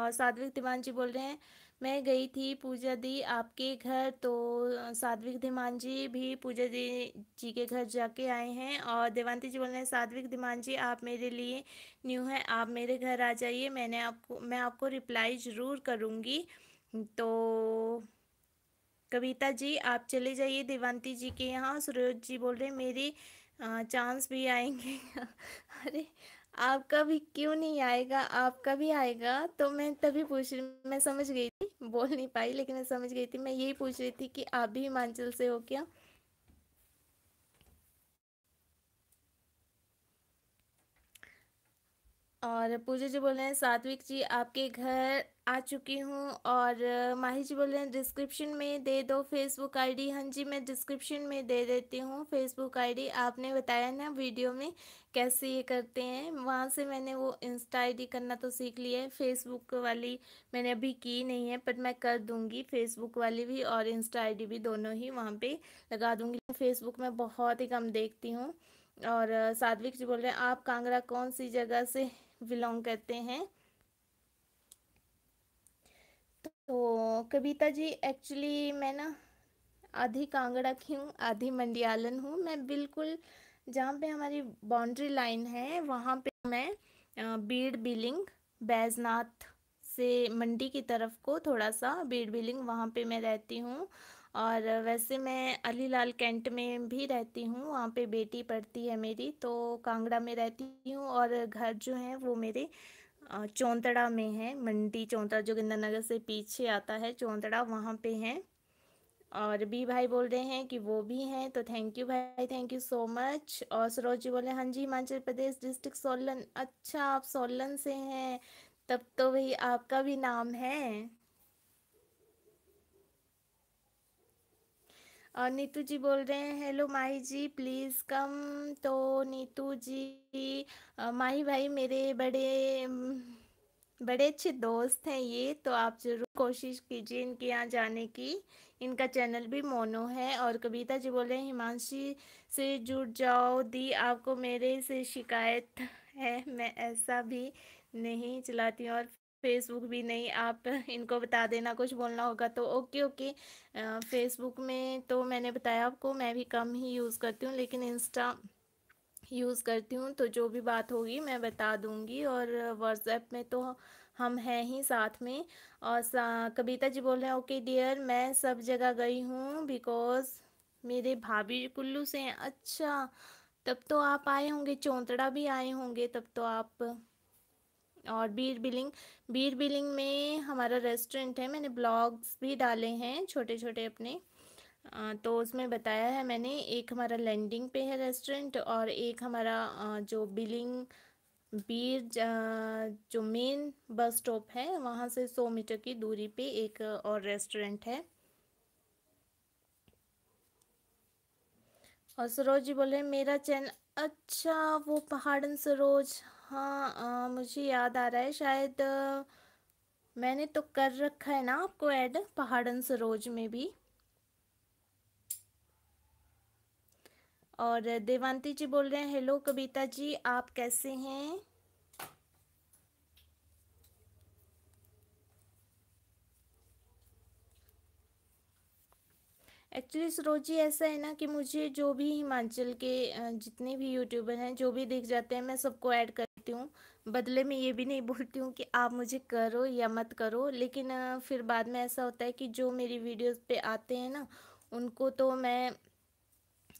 और साध्विक धीमान जी बोल रहे हैं मैं गई थी पूजा दी आपके घर तो साध्विक धीमान जी भी पूजा दी जी के घर जाके आए हैं और देवांती जी बोल रहे हैं साध्विक धीमान जी आप मेरे लिए न्यू हैं आप मेरे घर आ जाइए मैंने आपको मैं आपको रिप्लाई ज़रूर करूँगी तो कविता जी आप चले जाइए देवांती जी के यहाँ सुरोज जी बोल रहे मेरे चांस भी आएंगे अरे आपका भी क्यों नहीं आएगा आपका भी आएगा तो मैं तभी पूछ रही मैं समझ गई थी बोल नहीं पाई लेकिन मैं समझ गई थी मैं यही पूछ रही थी कि आप भी हिमाचल से हो क्या और पूजा जी बोल रहे हैं सात्विक जी आपके घर आ चुकी हूँ और माही जी बोल रहे हैं डिस्क्रिप्शन में दे दो फेसबुक आईडी हाँ जी मैं डिस्क्रिप्शन में दे देती हूँ फेसबुक आईडी आपने बताया ना वीडियो में कैसे ये करते हैं वहाँ से मैंने वो इंस्टा आईडी करना तो सीख लिया है फेसबुक वाली मैंने अभी की नहीं है पर मैं कर दूँगी फेसबुक वाली भी और इंस्टा आई भी दोनों ही वहाँ पर लगा दूँगी फेसबुक में बहुत ही कम देखती हूँ और सात्विक जी बोल रहे हैं आप कांगड़ा कौन सी जगह से बिलोंग करते हैं तो कविता जी एक्चुअली मैं ना आधी कांगड़ा की हूँ आधी मंडियालन हूँ मैं बिल्कुल जहाँ पे हमारी बाउंड्री लाइन है वहाँ पे मैं बीड़ बिलिंग बैजनाथ से मंडी की तरफ को थोड़ा सा बीड़ बिलिंग वहाँ पे मैं रहती हूँ और वैसे मैं अली लाल कैंट में भी रहती हूँ वहाँ पे बेटी पढ़ती है मेरी तो कांगड़ा में रहती हूँ और घर जो है वो मेरे चौंतड़ा में है मंडी चौंतड़ा जोगिंदर नगर से पीछे आता है चौंतड़ा वहाँ पे हैं और बी भाई बोल रहे हैं कि वो भी हैं तो थैंक यू भाई थैंक यू सो मच और सरोज जी बोले हाँ जी हिमाचल प्रदेश डिस्ट्रिक्ट सोलन अच्छा आप सोलन से हैं तब तो भाई आपका भी नाम है और नीतू जी बोल रहे हैं हेलो माही जी प्लीज़ कम तो नीतू जी माही भाई मेरे बड़े बड़े अच्छे दोस्त हैं ये तो आप ज़रूर कोशिश कीजिए इनके यहाँ जाने की इनका चैनल भी मोनो है और कविता जी बोल रहे हैं हिमांशी से जुड़ जाओ दी आपको मेरे से शिकायत है मैं ऐसा भी नहीं चलाती और फेसबुक भी नहीं आप इनको बता देना कुछ बोलना होगा तो ओके ओके फेसबुक में तो मैंने बताया आपको मैं भी कम ही यूज़ करती हूँ लेकिन इंस्टा यूज़ करती हूँ तो जो भी बात होगी मैं बता दूँगी और व्हाट्सएप में तो हम हैं ही साथ में और सा, कविता जी बोल रहे हैं ओके डियर मैं सब जगह गई हूँ बिकॉज़ मेरे भाभी कुल्लू से हैं अच्छा तब तो आप आए होंगे चौंतड़ा भी आए होंगे तब तो आप और बीर बिलिंग बीर बिलिंग में हमारा रेस्टोरेंट है मैंने ब्लॉग्स भी डाले हैं छोटे छोटे अपने तो उसमें बताया है मैंने एक हमारा लैंडिंग पे है रेस्टोरेंट और एक हमारा जो बिलिंग बीर जो मेन बस स्टॉप है वहाँ से सौ मीटर की दूरी पे एक और रेस्टोरेंट है और सरोज जी बोल रहे मेरा चैनल अच्छा वो पहाड़न सरोज हाँ आ, मुझे याद आ रहा है शायद मैंने तो कर रखा है ना आपको ऐड पहाड़न सरोज में भी और देवांती जी बोल रहे हैं हेलो कविता जी आप कैसे हैं एक्चुअली सरोजी ऐसा है ना कि मुझे जो भी हिमाचल के जितने भी यूट्यूबर हैं जो भी दिख जाते हैं मैं सबको ऐड करती हूँ बदले में ये भी नहीं बोलती हूँ कि आप मुझे करो या मत करो लेकिन फिर बाद में ऐसा होता है कि जो मेरी वीडियोस पे आते हैं ना उनको तो मैं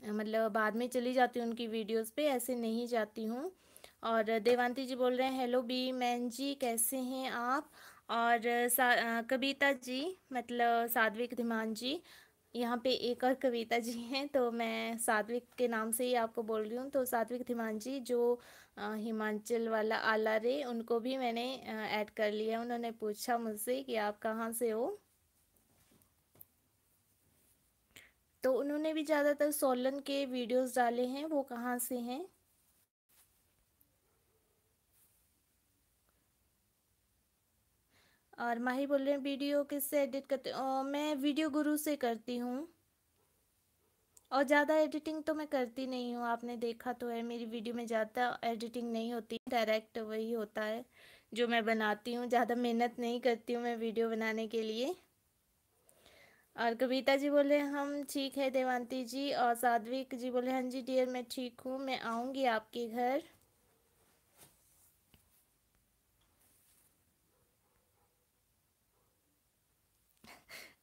मतलब बाद में चली जाती हूँ उनकी वीडियोस पे ऐसे नहीं जाती हूँ और देवांती जी बोल रहे हैं हेलो बी मैन जी कैसे हैं आप और सा, कविता जी मतलब साध्विक धीमान जी यहाँ पे एक और कविता जी हैं तो मैं सात्विक के नाम से ही आपको बोल रही हूँ तो सात्विक धीमान जी जो हिमाचल वाला आला रे उनको भी मैंने ऐड कर लिया उन्होंने पूछा मुझसे कि आप कहाँ से हो तो उन्होंने भी ज़्यादातर सोलन के वीडियोस डाले हैं वो कहाँ से हैं और माही बोल रहे हैं वीडियो किससे एडिट करते ओ, मैं वीडियो गुरु से करती हूँ और ज़्यादा एडिटिंग तो मैं करती नहीं हूँ आपने देखा तो है मेरी वीडियो में ज़्यादा एडिटिंग नहीं होती डायरेक्ट वही होता है जो मैं बनाती हूँ ज़्यादा मेहनत नहीं करती हूँ मैं वीडियो बनाने के लिए और कविता जी बोले हम ठीक है देवांती जी और साध्विक जी बोले हाँ जी डियर मैं ठीक हूँ मैं आऊँगी आपके घर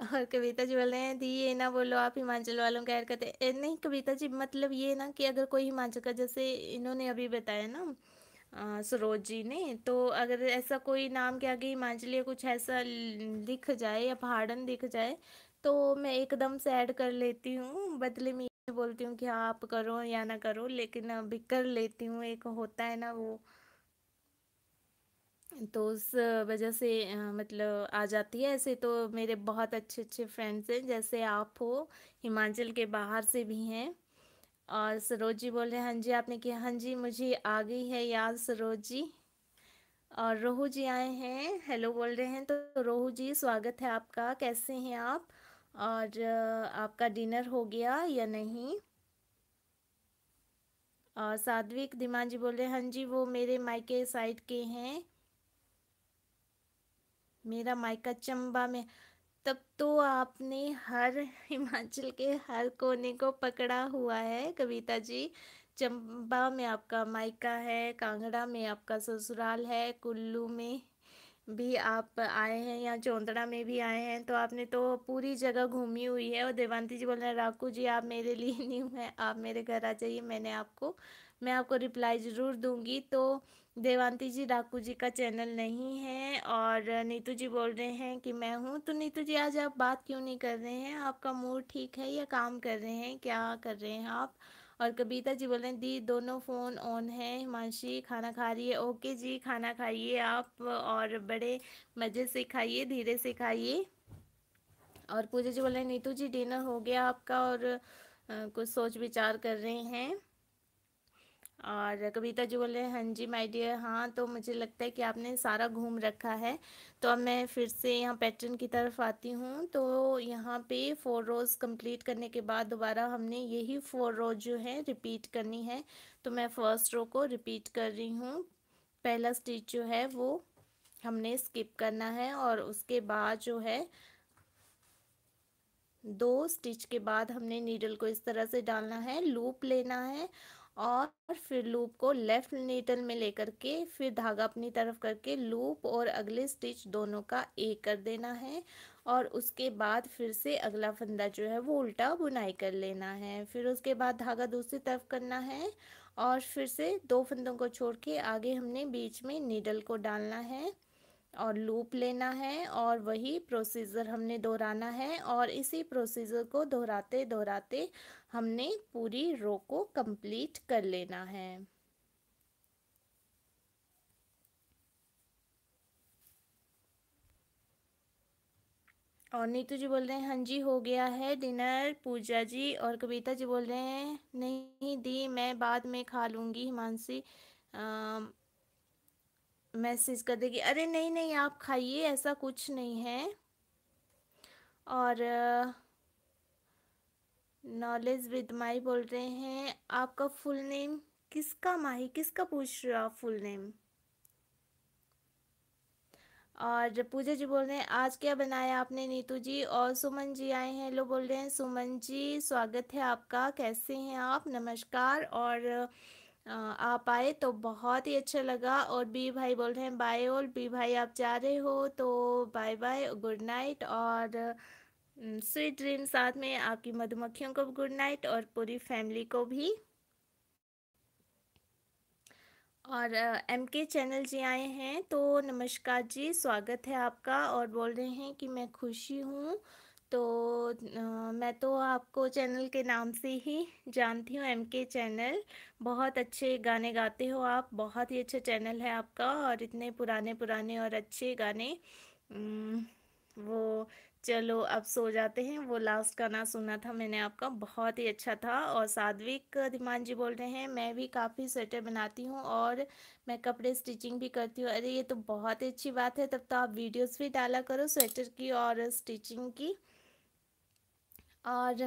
और कविता जी बोल रहे हैं दी ये ना बोलो आप हिमाचल वालों की हरकत है नहीं कविता जी मतलब ये ना कि अगर कोई हिमाचल का जैसे इन्होंने अभी बताया ना सरोज जी ने तो अगर ऐसा कोई नाम के आगे या कुछ ऐसा लिख जाए या पहाड़न दिख जाए तो मैं एकदम से ऐड कर लेती हूँ बदले में बोलती हूँ कि हाँ आप करो या ना करो लेकिन अभी कर लेती हूँ एक होता है ना वो तो उस वजह से मतलब आ जाती है ऐसे तो मेरे बहुत अच्छे अच्छे फ्रेंड्स हैं जैसे आप हो हिमाचल के बाहर से भी हैं और सरोज जी बोल रहे हैं हाँ जी आपने किया हाँ जी मुझे आ गई है याद सरोज जी और रोहू जी आए हैं हेलो बोल रहे हैं तो रोहू जी स्वागत है आपका कैसे हैं आप और आपका डिनर हो गया या नहीं और साध्विक धीमान जी बोल रहे हैं हाँ जी वो मेरे माइके साइड के हैं मेरा मायका चंबा में तब तो आपने हर हिमाचल के हर कोने को पकड़ा हुआ है कविता जी चंबा में आपका मायका है कांगड़ा में आपका ससुराल है कुल्लू में भी आप आए हैं या चौंदड़ा में भी आए हैं तो आपने तो पूरी जगह घूमी हुई है और देवांती जी बोल रहे हैं राकू जी आप मेरे लिए न्यू हैं आप मेरे घर आ जाइए मैंने आपको मैं आपको रिप्लाई ज़रूर दूंगी तो देवांती जी डाकू जी का चैनल नहीं है और नीतू जी बोल रहे हैं कि मैं हूँ तो नीतू जी आज आप बात क्यों नहीं कर रहे हैं आपका मूड ठीक है या काम कर रहे हैं क्या कर रहे हैं आप और कविता जी बोल रहे हैं दी दोनों फ़ोन ऑन है हिमांशी खाना खा रही है ओके जी खाना खाइए आप और बड़े मज़े से खाइए धीरे से खाइए और पूजा जी बोल रहे हैं नीतू जी डिनर हो गया आपका और कुछ सोच विचार कर रहे हैं और कविता जी बोले हाँ जी माय डियर हाँ तो मुझे लगता है कि आपने सारा घूम रखा है तो अब मैं फिर से यहाँ पैटर्न की तरफ आती हूँ तो यहाँ पे फोर रोज़ कंप्लीट करने के बाद दोबारा हमने यही फोर रोज जो है रिपीट करनी है तो मैं फर्स्ट रो को रिपीट कर रही हूँ पहला स्टिच जो है वो हमने स्किप करना है और उसके बाद जो है दो स्टिच के बाद हमने नीडल को इस तरह से डालना है लूप लेना है और फिर लूप को लेफ्ट नीडल में लेकर के फिर धागा अपनी तरफ करके लूप और अगले स्टिच दोनों का एक कर देना है और उसके बाद फिर से अगला फंदा जो है वो उल्टा बुनाई कर लेना है फिर उसके बाद धागा दूसरी तरफ करना है और फिर से दो फंदों को छोड़ के आगे हमने बीच में नीडल को डालना है और लूप लेना है और वही प्रोसीजर हमने दोहराना है और इसी प्रोसीजर को दोहराते दोहराते हमने पूरी रो को कंप्लीट कर लेना है और नीतू जी बोल रहे हैं हाँ जी हो गया है डिनर पूजा जी और कविता जी बोल रहे हैं नहीं दी मैं बाद में खा लूँगी हिमांशी मैसेज कर देगी अरे नहीं नहीं आप खाइए ऐसा कुछ नहीं है और नॉलेज विद माई बोल रहे हैं आपका फुल नेम किसका माही किसका पूछ रहे हो आप फुल नेम और पूजा जी बोल रहे हैं आज क्या बनाया आपने नीतू जी और सुमन जी आए हैं लोग बोल रहे हैं सुमन जी स्वागत है आपका कैसे हैं आप नमस्कार और आप आए तो बहुत ही अच्छा लगा और बी भाई बोल रहे हैं बाय ऑल बी भाई आप जा रहे हो तो बाय बाय गुड नाइट और स्वीट ड्रीम साथ में आपकी मधुमक्खियों को गुड नाइट और पूरी फैमिली को भी और एम के चैनल जी आए हैं तो नमस्कार जी स्वागत है आपका और बोल रहे हैं कि मैं खुशी हूँ तो आ, मैं तो आपको चैनल के नाम से ही जानती हूँ एम के चैनल बहुत अच्छे गाने गाते हो आप बहुत ही अच्छा चैनल है आपका और इतने पुराने पुराने और अच्छे गाने वो चलो अब सो जाते हैं वो लास्ट गाना सुना था मैंने आपका बहुत ही अच्छा था और साध्विक धीमान जी बोल रहे हैं मैं भी काफ़ी स्वेटर बनाती हूँ और मैं कपड़े स्टिचिंग भी करती हूँ अरे ये तो बहुत ही अच्छी बात है तब तो आप वीडियोस भी डाला करो स्वेटर की और स्टिचिंग की और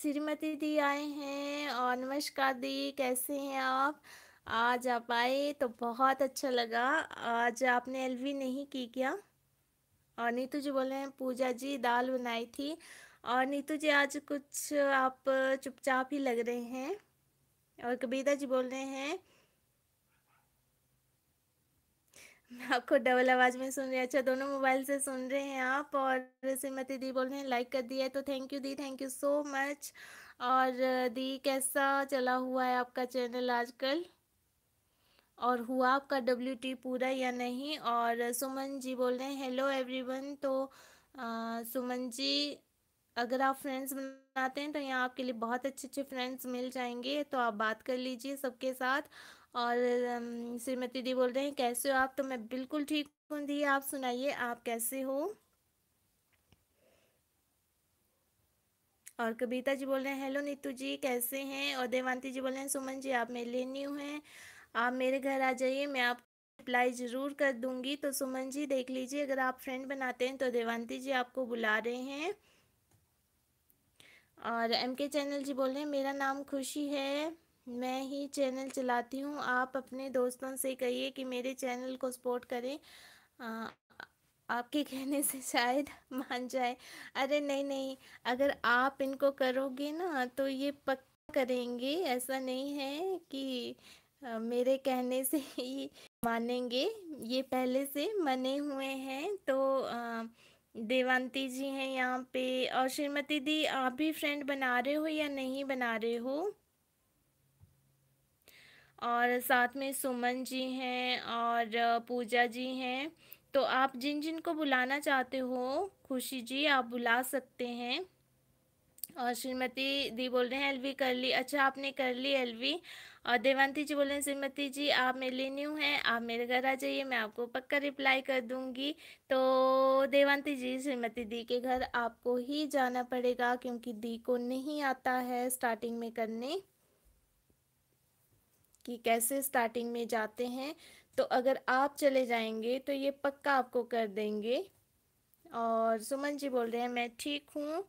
श्रीमती दी आए हैं और नमस्कार दी कैसे हैं आप आज आप आए तो बहुत अच्छा लगा आज आपने एलवी नहीं की क्या और नीतू जी बोल रहे हैं पूजा जी दाल बनाई थी और नीतू जी आज कुछ आप चुपचाप ही लग रहे हैं और कबीता जी बोल रहे हैं आपको डबल आवाज में सुन रहे हैं अच्छा दोनों मोबाइल से सुन रहे हैं आप और श्रीमती दी बोल रहे हैं लाइक कर दिया है तो थैंक यू दी थैंक यू सो मच और दी कैसा चला हुआ है आपका चैनल आजकल और हुआ आपका डब्ल्यू टी पूरा या नहीं और सुमन जी बोल रहे हैं हेलो एवरीवन तो आ, सुमन जी अगर आप फ्रेंड्स बनाते हैं तो यहाँ आपके लिए बहुत अच्छे अच्छे फ्रेंड्स मिल जाएंगे तो आप बात कर लीजिए सबके साथ और श्रीमती दी बोल रहे हैं कैसे हो आप तो मैं बिल्कुल ठीक हूँ दी आप सुनाइए आप कैसे हो और कविता जी बोल रहे हैं हेलो नीतू जी कैसे हैं और देवांती जी बोल रहे हैं सुमन जी आप मेरे लिए न्यू हैं आप मेरे घर आ जाइए मैं आप रिप्लाई ज़रूर कर दूंगी तो सुमन जी देख लीजिए अगर आप फ्रेंड बनाते हैं तो देवांती जी आपको बुला रहे हैं और एम के चैनल जी बोल रहे हैं मेरा नाम खुशी है मैं ही चैनल चलाती हूँ आप अपने दोस्तों से कहिए कि मेरे चैनल को सपोर्ट करें आ, आपके कहने से शायद मान जाए अरे नहीं नहीं अगर आप इनको करोगे ना तो ये पक्का करेंगे ऐसा नहीं है कि आ, मेरे कहने से ही मानेंगे ये पहले से मने हुए हैं तो आ, देवांती जी हैं यहाँ पे और श्रीमती दी आप भी फ्रेंड बना रहे हो या नहीं बना रहे हो और साथ में सुमन जी हैं और पूजा जी हैं तो आप जिन जिन को बुलाना चाहते हो खुशी जी आप बुला सकते हैं और श्रीमती दी बोल रहे हैं एलवी कर ली अच्छा आपने कर ली एलवी और देवंती जी बोल रहे हैं श्रीमती जी आप मेरे लिए न्यू हैं आप मेरे घर आ जाइए मैं आपको पक्का रिप्लाई कर दूंगी तो देवंती जी श्रीमती दी के घर आपको ही जाना पड़ेगा क्योंकि दी को नहीं आता है स्टार्टिंग में करने कि कैसे स्टार्टिंग में जाते हैं तो अगर आप चले जाएंगे तो ये पक्का आपको कर देंगे और सुमन जी बोल रहे हैं मैं ठीक हूँ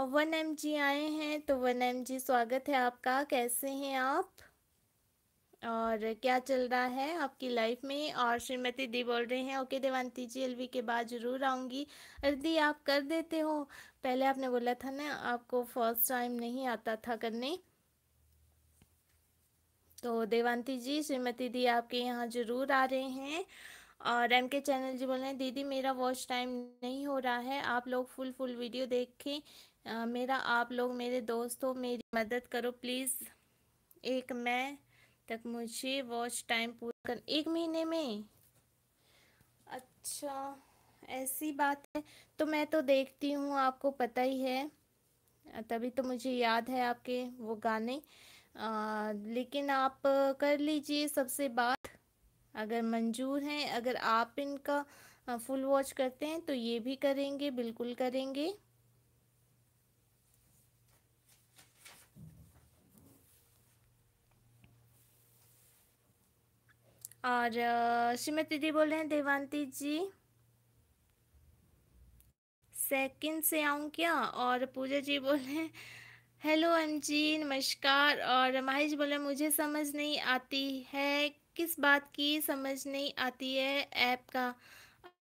और वन एम जी आए हैं तो वन एम जी स्वागत है आपका कैसे हैं आप और क्या चल रहा है आपकी लाइफ में और श्रीमती दी बोल रहे हैं ओके देवंती जी एलवी के बाद जरूर आऊँगी अर्दी आप कर देते हो पहले आपने बोला था ना आपको फर्स्ट टाइम नहीं आता था करने तो देवांती जी श्रीमती दी आपके यहाँ ज़रूर आ रहे हैं और एम के चैनल जी बोल रहे हैं दीदी मेरा वॉच टाइम नहीं हो रहा है आप लोग फुल फुल वीडियो देखें मेरा आप लोग मेरे दोस्तों मेरी मदद करो प्लीज़ एक मैं तक मुझे वॉच टाइम पूरा कर एक महीने में अच्छा ऐसी बात है तो मैं तो देखती हूँ आपको पता ही है तभी तो मुझे याद है आपके वो गाने आ, लेकिन आप कर लीजिए सबसे बात अगर मंजूर हैं अगर आप इनका फुल वॉच करते हैं तो ये भी करेंगे बिल्कुल करेंगे और श्रीमती दीदी बोल रहे हैं देवांती जी सेकंड से आऊँ क्या और पूजा जी बोल रहे हैं हेलो एम जी नमस्कार और जी बोले मुझे समझ नहीं आती है किस बात की समझ नहीं आती है ऐप का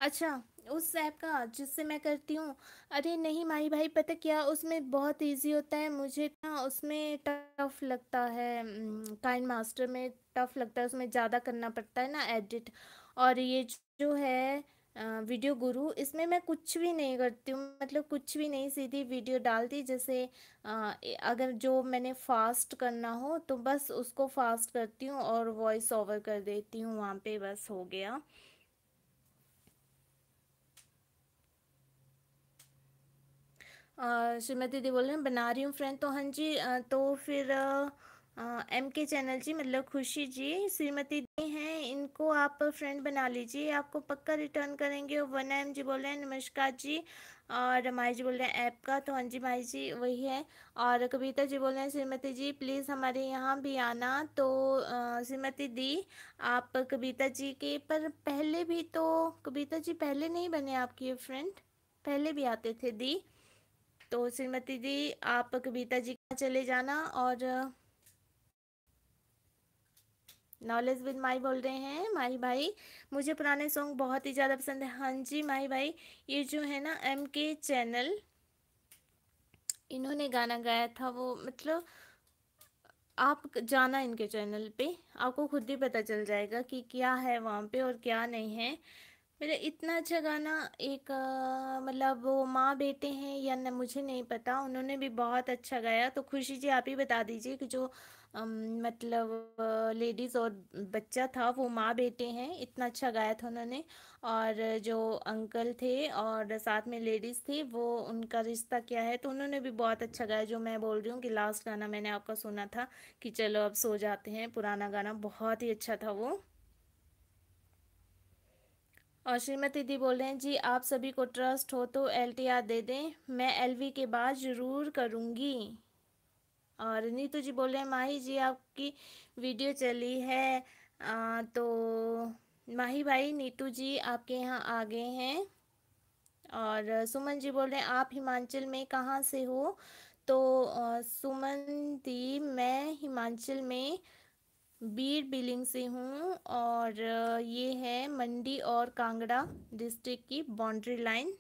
अच्छा उस ऐप का जिससे मैं करती हूँ अरे नहीं माही भाई पता क्या उसमें बहुत इजी होता है मुझे ना उसमें टफ लगता है काइन मास्टर में टफ लगता है उसमें ज़्यादा करना पड़ता है ना एडिट और ये जो है वीडियो गुरु इसमें मैं कुछ भी नहीं करती हूँ मतलब कुछ भी नहीं सीधी वीडियो डालती जैसे अगर जो मैंने फास्ट करना हो तो बस उसको फास्ट करती हूँ और वॉइस ओवर कर देती हूँ वहाँ पे बस हो गया श्रीमती दी बोल हैं बना रही हूँ फ्रेंड तो हाँ जी तो फिर एम के चैनल जी मतलब खुशी जी श्रीमती दी हैं इनको आप फ्रेंड बना लीजिए आपको पक्का रिटर्न करेंगे वन एम जी बोल रहे हैं नमस्कार जी और माई जी बोल रहे हैं ऐप का तो हाँ जी माई जी वही है और कविता जी बोल रहे हैं श्रीमती जी प्लीज़ हमारे यहाँ भी आना तो श्रीमती दी आप कविता जी के पर पहले भी तो कविता जी पहले नहीं बने आपकी फ्रेंड पहले भी आते थे दी तो श्रीमती दी आप कविता जी का चले जाना और नॉलेज विद माई बोल रहे हैं माही भाई मुझे पुराने सॉन्ग बहुत ही ज़्यादा पसंद है हाँ जी माही भाई ये जो है ना एम के चैनल इन्होंने गाना गाया था वो मतलब आप जाना इनके चैनल पे आपको खुद ही पता चल जाएगा कि क्या है वहाँ पे और क्या नहीं है मतलब इतना अच्छा गाना एक मतलब वो माँ बेटे हैं या न मुझे नहीं पता उन्होंने भी बहुत अच्छा गाया तो खुशी जी आप ही बता दीजिए कि जो मतलब लेडीज़ और बच्चा था वो माँ बेटे हैं इतना अच्छा गाया था उन्होंने और जो अंकल थे और साथ में लेडीज़ थी वो उनका रिश्ता क्या है तो उन्होंने भी बहुत अच्छा गाया जो मैं बोल रही हूँ कि लास्ट गाना मैंने आपका सुना था कि चलो अब सो जाते हैं पुराना गाना बहुत ही अच्छा था वो और श्रीमती दी बोल रहे हैं जी आप सभी को ट्रस्ट हो तो एल दे दें मैं एल के बाद ज़रूर करूँगी और नीतू जी बोल रहे हैं माही जी आपकी वीडियो चली है आ, तो माही भाई नीतू जी आपके यहाँ आ गए हैं और सुमन जी बोल रहे हैं आप हिमाचल में कहाँ से हो तो सुमन दी मैं हिमाचल में बीर बिलिंग से हूँ और ये है मंडी और कांगड़ा डिस्ट्रिक्ट की बाउंड्री लाइन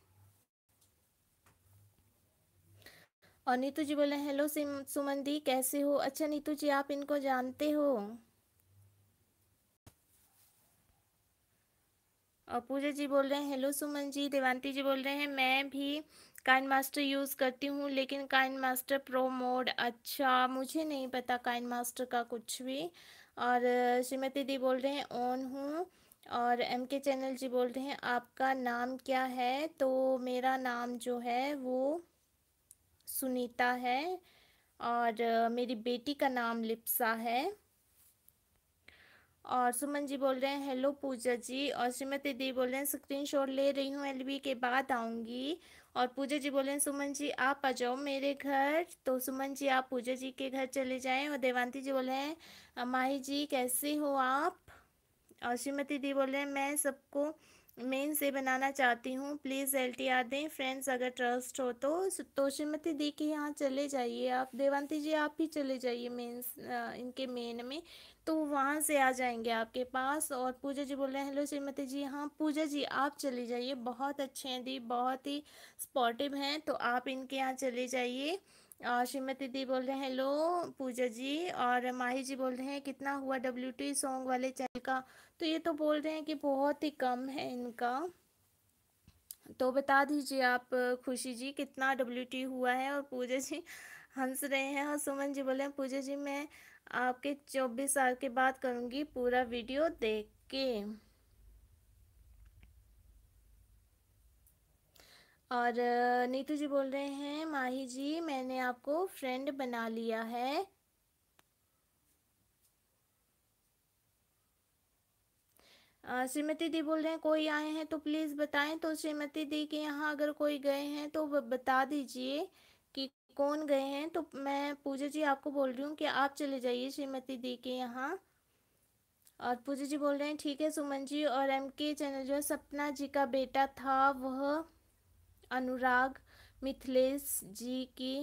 और नीतू जी बोले हेलो सिम सुमन दी कैसे हो अच्छा नीतू जी आप इनको जानते हो और पूजा जी बोल रहे हैं हेलो सुमन जी देवांती जी बोल रहे हैं मैं भी काइन मास्टर यूज़ करती हूँ लेकिन काइन मास्टर प्रो मोड अच्छा मुझे नहीं पता काइन मास्टर का कुछ भी और श्रीमती दी बोल रहे हैं ऑन हूँ और एम के चैनल जी बोल रहे हैं आपका नाम क्या है तो मेरा नाम जो है वो सुनीता है और मेरी बेटी का नाम लिप्सा है और सुमन जी बोल रहे हैं हेलो पूजा जी और श्रीमती दी बोल रहे हैं स्क्रीन शॉट ले रही हूँ एल के बाद आऊँगी और पूजा जी बोल रहे हैं सुमन जी आप आ जाओ मेरे घर तो सुमन जी आप पूजा जी के घर चले जाएं और देवांती जी बोल रहे हैं माही जी कैसे हो आप और श्रीमती दी बोल रहे हैं मैं सबको मेन से बनाना चाहती हूँ प्लीज़ एल टी आर दें फ्रेंड्स अगर ट्रस्ट हो तो तो श्रीमती दी के यहाँ चले जाइए आप देवंती जी आप ही चले जाइए मेन इनके मेन में तो वहाँ से आ जाएंगे आपके पास और पूजा जी बोल रहे हैं हेलो श्रीमती जी हाँ पूजा जी आप चले जाइए बहुत अच्छे हैं दी बहुत ही स्पॉटिव हैं तो आप इनके यहाँ चले जाइए और श्रीमती दी बोल रहे हैं हेलो पूजा जी और माही जी बोल रहे हैं कितना हुआ डब्ल्यू टी सॉन्ग वाले चैनल का तो ये तो बोल रहे हैं कि बहुत ही कम है इनका तो बता दीजिए आप खुशी जी कितना डब्ल्यू टी हुआ है और पूजा जी हंस रहे हैं और सुमन जी बोले पूजा जी मैं आपके चौबीस साल के बाद करूंगी पूरा वीडियो देख के और नीतू जी बोल रहे हैं माही जी मैंने आपको फ्रेंड बना लिया है श्रीमती दी बोल रहे हैं कोई आए हैं तो प्लीज़ बताएं तो श्रीमती दी के यहाँ अगर कोई गए हैं तो बता दीजिए कि कौन गए हैं तो मैं पूजा जी आपको बोल रही हूँ कि आप चले जाइए श्रीमती दी के यहाँ और पूजा जी बोल रहे हैं ठीक है सुमन जी और एम के चैनल जो सपना जी का बेटा था वह अनुराग मिथिलेश जी की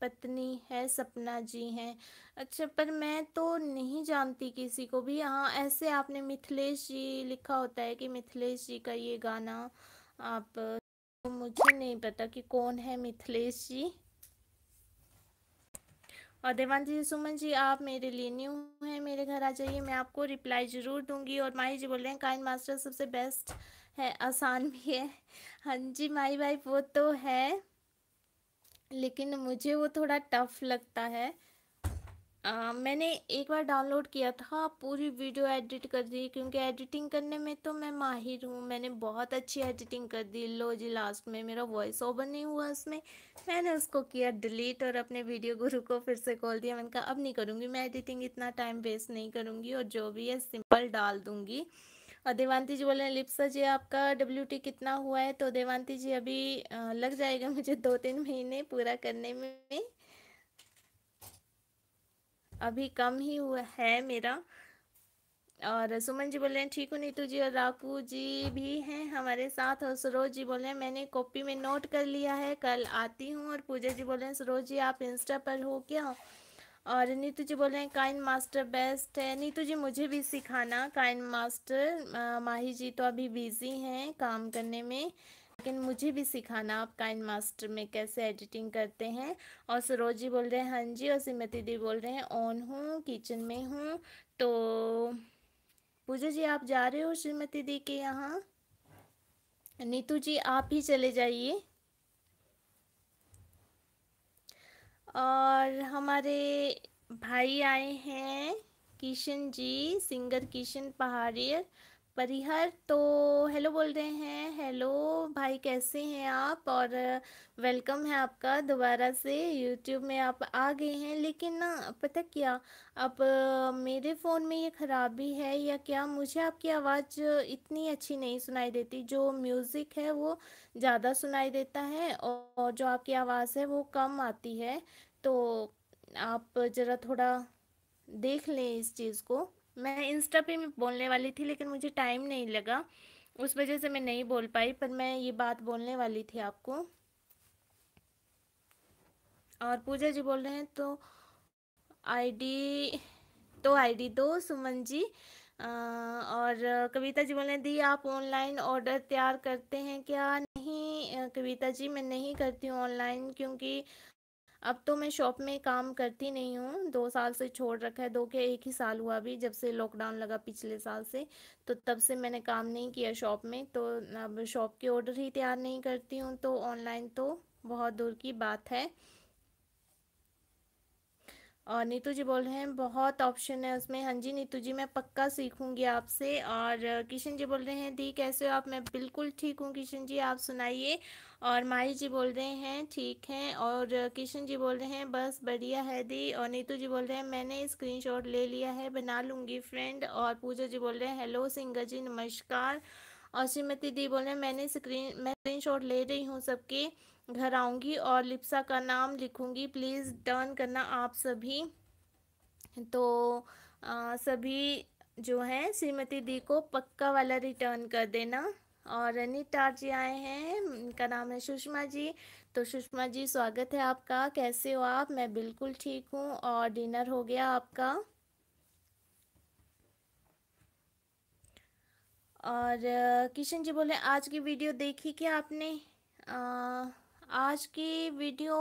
पत्नी है सपना जी हैं अच्छा पर मैं तो नहीं जानती किसी को भी हाँ ऐसे आपने मिथिलेश जी लिखा होता है कि मिथिलेश जी का ये गाना आप तो मुझे नहीं पता कि कौन है मिथिलेश जी और देवान जी सुमन जी आप मेरे लिए न्यू हैं मेरे घर आ जाइए मैं आपको रिप्लाई ज़रूर दूंगी और माही जी बोल रहे हैं काइन मास्टर सबसे बेस्ट है आसान भी है हाँ जी माही भाई वो तो है लेकिन मुझे वो थोड़ा टफ लगता है आ, मैंने एक बार डाउनलोड किया था पूरी वीडियो एडिट कर दी क्योंकि एडिटिंग करने में तो मैं माहिर हूँ मैंने बहुत अच्छी एडिटिंग कर दी लो जी लास्ट में मेरा वॉइस ओवर नहीं हुआ उसमें मैंने उसको किया डिलीट और अपने वीडियो गुरु को फिर से कॉल दिया मैंने कहा अब नहीं करूँगी मैं एडिटिंग इतना टाइम वेस्ट नहीं करूँगी और जो भी है सिंपल डाल दूँगी और देवांती जी बोल रहे हैं लिप्सा जी आपका डब्ल्यू कितना हुआ है तो देवान्ती जी अभी लग जाएगा मुझे दो तीन महीने पूरा करने में अभी कम ही हुआ है मेरा और सुमन जी बोल रहे हैं ठीक हूँ नीतू जी और राकू जी भी हैं हमारे साथ और सरोज जी बोल रहे हैं मैंने कॉपी में नोट कर लिया है कल आती हूँ और पूजा जी बोल रहे हैं सरोज जी आप इंस्टा पर हो क्या और नीतू तो जी बोल रहे हैं काइन मास्टर बेस्ट है नीतू तो जी मुझे भी सिखाना काइन मास्टर माही जी तो अभी बिजी हैं काम करने में लेकिन मुझे भी सिखाना आप काइन मास्टर में कैसे एडिटिंग करते हैं और सरोज जी बोल रहे हैं हाँ जी और सीमती दी बोल रहे हैं ऑन हूँ किचन में हूँ तो पूजा जी आप जा रहे हो श्रीमती दी के यहाँ नीतू तो जी आप ही चले जाइए और हमारे भाई आए हैं किशन जी सिंगर किशन पहाड़ियर परिहर तो हेलो बोल रहे हैं हेलो भाई कैसे हैं आप और वेलकम है आपका दोबारा से यूट्यूब में आप आ गए हैं लेकिन ना पता क्या अब मेरे फ़ोन में ये ख़राबी है या क्या मुझे आपकी आवाज़ इतनी अच्छी नहीं सुनाई देती जो म्यूज़िक है वो ज़्यादा सुनाई देता है और जो आपकी आवाज़ है वो कम आती है तो आप ज़रा थोड़ा देख लें इस चीज़ को मैं इंस्टा पे बोलने वाली थी लेकिन मुझे टाइम नहीं लगा उस वजह से मैं नहीं बोल पाई पर मैं ये बात बोलने वाली थी आपको और पूजा जी बोल रहे हैं तो आईडी तो आईडी दो सुमन जी और कविता जी बोल रहे हैं दी आप ऑनलाइन ऑर्डर तैयार करते हैं क्या नहीं कविता जी मैं नहीं करती हूँ ऑनलाइन क्योंकि अब तो मैं शॉप में काम करती नहीं हूँ दो साल से छोड़ रखा है दो के एक ही साल हुआ अभी जब से लॉकडाउन लगा पिछले साल से तो तब से मैंने काम नहीं किया शॉप में तो अब शॉप के ऑर्डर ही तैयार नहीं करती हूँ तो ऑनलाइन तो बहुत दूर की बात है और नीतू जी बोल रहे हैं बहुत ऑप्शन है उसमें हाँ जी नीतू जी मैं पक्का सीखूंगी आपसे और किशन जी बोल रहे हैं दी कैसे हो आप मैं बिल्कुल ठीक हूँ किशन जी आप सुनाइए और माही जी बोल रहे हैं ठीक हैं और किशन जी बोल रहे हैं बस बढ़िया है दी और नीतू जी बोल रहे हैं मैंने शॉट ले लिया है बना लूँगी फ्रेंड और पूजा जी बोल रहे हैं हेलो सिंगर जी नमस्कार और श्रीमती दी बोल रहे हैं मैंने स्क्रीन मैं स्क्रीन ले रही हूँ सबके घर आऊँगी और लिप्सा का नाम लिखूँगी प्लीज़ टर्न करना आप सभी तो आ, सभी जो हैं श्रीमती दी को पक्का वाला रिटर्न कर देना और अनिता जी आए हैं इनका नाम है सुषमा जी तो सुषमा जी स्वागत है आपका कैसे हो आप मैं बिल्कुल ठीक हूँ और डिनर हो गया आपका और किशन जी बोले आज की वीडियो देखी क्या आपने आ, आज की वीडियो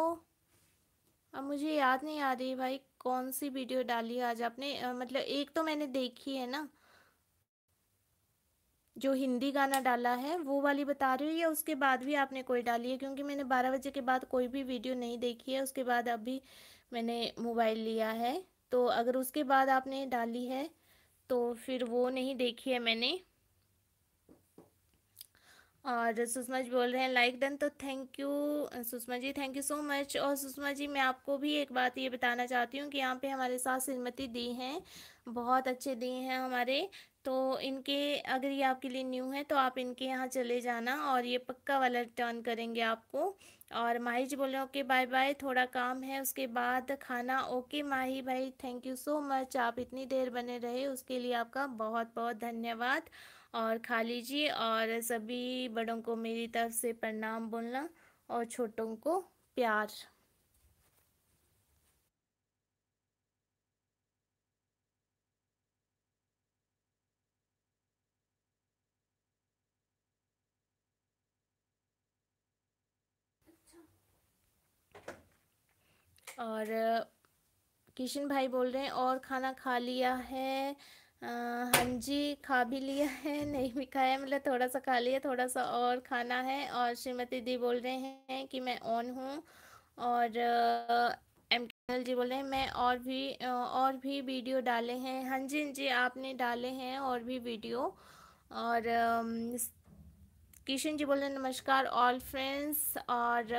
अब मुझे याद नहीं आ रही भाई कौन सी वीडियो डाली आज आपने मतलब एक तो मैंने देखी है ना जो हिंदी गाना डाला है वो वाली बता रही हूँ या उसके बाद भी आपने कोई डाली है क्योंकि मैंने बारह बजे के बाद कोई भी वीडियो नहीं देखी है उसके बाद अभी मैंने मोबाइल लिया है तो अगर उसके बाद आपने डाली है तो फिर वो नहीं देखी है मैंने और सुषमा जी बोल रहे हैं लाइक डन तो thank you Sushma ji thank you so much और सुषमा जी मैं आपको भी एक बात ये बताना चाहती हूँ कि यहाँ पे हमारे साथ श्रीमती दी हैं बहुत अच्छे दी हैं हमारे तो इनके अगर ये आपके लिए न्यू है तो आप इनके यहाँ चले जाना और ये पक्का वाला रिटर्न करेंगे आपको और माही जी बोल रहे हैं ओके बाय बाय थोड़ा काम है उसके बाद खाना ओके माही भाई थैंक यू सो मच आप इतनी देर बने रहे उसके लिए आपका बहुत बहुत धन्यवाद और खा लीजिए और सभी बड़ों को मेरी तरफ से प्रणाम बोलना और छोटों को प्यार और किशन भाई बोल रहे हैं और खाना खा लिया है हाँ जी खा भी लिया है नहीं भी खाया मतलब थोड़ा सा खा लिया थोड़ा सा और खाना है और श्रीमती दी बोल रहे हैं कि मैं ऑन हूँ और एम कैनल जी बोल रहे हैं मैं और भी और भी वीडियो डाले हैं हाँ जी हाँ जी आपने डाले हैं और भी वीडियो और किशन जी बोल रहे हैं नमस्कार ऑल फ्रेंड्स और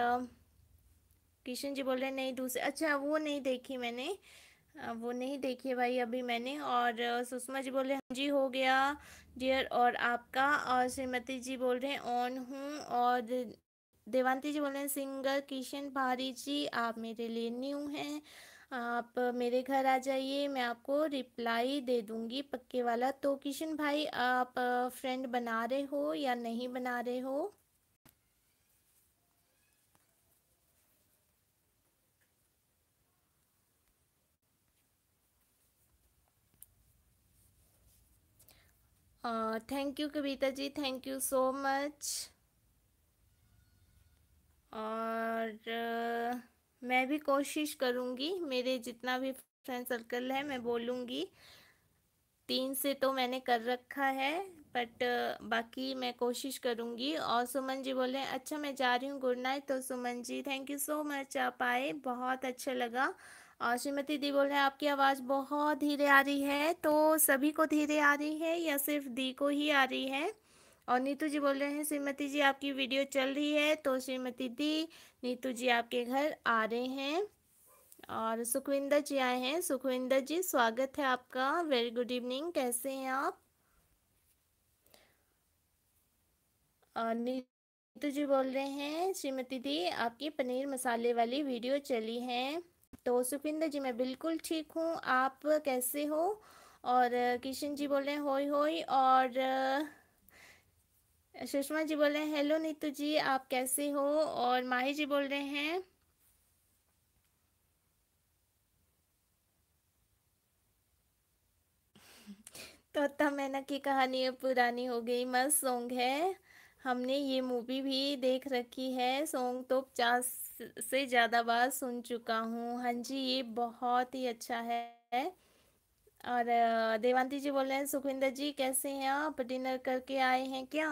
किशन जी बोल रहे हैं नहीं दूसरे अच्छा वो नहीं देखी मैंने वो नहीं देखी है भाई अभी मैंने और सुषमा जी बोल रहे हैं हाँ जी हो गया डियर और आपका और श्रीमती जी बोल रहे हैं ऑन हूँ और देवांती जी बोल रहे हैं सिंगर किशन भारी जी आप मेरे लिए न्यू हैं आप मेरे घर आ जाइए मैं आपको रिप्लाई दे दूंगी पक्के वाला तो किशन भाई आप फ्रेंड बना रहे हो या नहीं बना रहे हो thank you Kavita ji thank you so much और uh, मैं भी कोशिश करूँगी मेरे जितना भी फ्रेंड सर्कल है मैं बोलूँगी तीन से तो मैंने कर रखा है बट uh, बाकी मैं कोशिश करूँगी और सुमन जी बोले अच्छा मैं जा रही हूँ गुड नाइट तो Suman ji thank you so much आप आए बहुत अच्छा लगा और श्रीमती दी बोल रहे हैं आपकी आवाज़ बहुत धीरे आ रही है तो सभी को धीरे आ रही है या सिर्फ दी को ही आ रही है और नीतू जी बोल रहे हैं श्रीमती जी आपकी वीडियो चल रही है तो श्रीमती दी नीतू जी आपके घर आ रहे हैं और सुखविंदर जी आए हैं सुखविंदर जी स्वागत है आपका वेरी गुड इवनिंग कैसे हैं आप और नीतू जी बोल रहे हैं श्रीमती दी आपकी पनीर मसाले वाली वीडियो चली है तो सुखविंदर जी मैं बिल्कुल ठीक हूँ आप कैसे हो और किशन जी बोले होई होई और सुषमा जी बोल रहे हैं हेलो नीतू जी आप कैसे हो और माही जी बोल रहे हैं तो तब मैनक की कहानी पुरानी हो गई मस्त सॉन्ग है हमने ये मूवी भी देख रखी है सॉन्ग तो पचास से ज़्यादा बार सुन चुका हूँ हाँ जी ये बहुत ही अच्छा है और देवांती जी बोल रहे हैं सुखविंदर जी कैसे हैं आप डिनर करके आए हैं क्या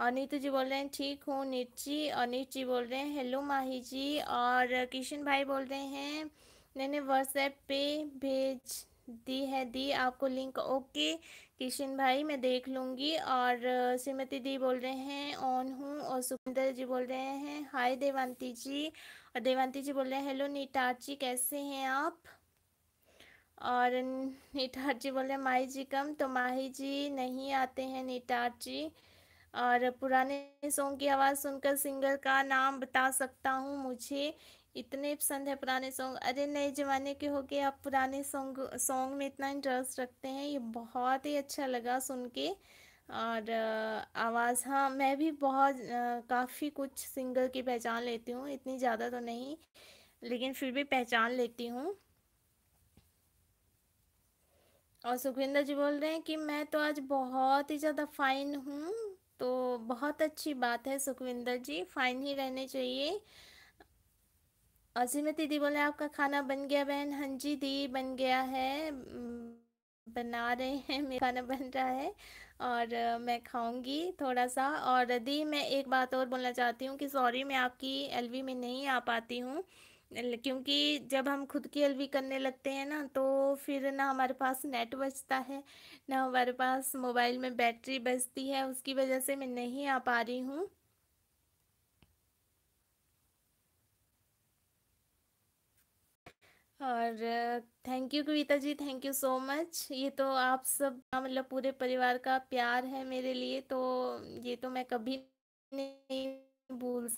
और नीतू जी बोल रहे हैं ठीक हूँ नीत जी और नीत जी बोल रहे हैं हेलो माही जी और किशन भाई बोल रहे हैं मैंने व्हाट्सएप पे भेज दी है दी आपको लिंक ओके किशन भाई मैं देख लूँगी और श्रीमती दी बोल रहे हैं ऑन हूँ और सुखिंदर जी बोल रहे हैं हाय देवंती जी और देवंती जी बोल रहे हैं हेलो नीटार जी कैसे हैं आप और नीटार जी बोल रहे हैं माही जी कम तो माही जी नहीं आते हैं नीटार जी और पुराने सॉन्ग की आवाज़ सुनकर सिंगर का नाम बता सकता हूँ मुझे इतने पसंद है पुराने सॉन्ग अरे नए ज़माने के हो गए आप पुराने सॉन्ग सॉन्ग में इतना इंटरेस्ट रखते हैं ये बहुत ही अच्छा लगा सुन के और आवाज़ हाँ मैं भी बहुत काफ़ी कुछ सिंगर की पहचान लेती हूँ इतनी ज़्यादा तो नहीं लेकिन फिर भी पहचान लेती हूँ और सुखविंदर जी बोल रहे हैं कि मैं तो आज बहुत ही ज़्यादा फ़ाइन हूँ तो बहुत अच्छी बात है सुखविंदर जी फ़ाइन ही रहने चाहिए अजीमत दीदी बोले आपका खाना बन गया बहन हाँ जी दी बन गया है बना रहे हैं मेरा खाना बन रहा है और मैं खाऊंगी थोड़ा सा और दी मैं एक बात और बोलना चाहती हूँ कि सॉरी मैं आपकी एलवी में नहीं आ पाती हूँ क्योंकि जब हम खुद की एलवी करने लगते हैं ना तो फिर ना हमारे पास नेट बचता है ना हमारे पास मोबाइल में बैटरी बचती है उसकी वजह से मैं नहीं आ पा रही हूँ और thank you Kavita ji thank you so much ये तो आप सब मतलब पूरे परिवार का प्यार है मेरे लिए तो ये तो मैं कभी नहीं भूल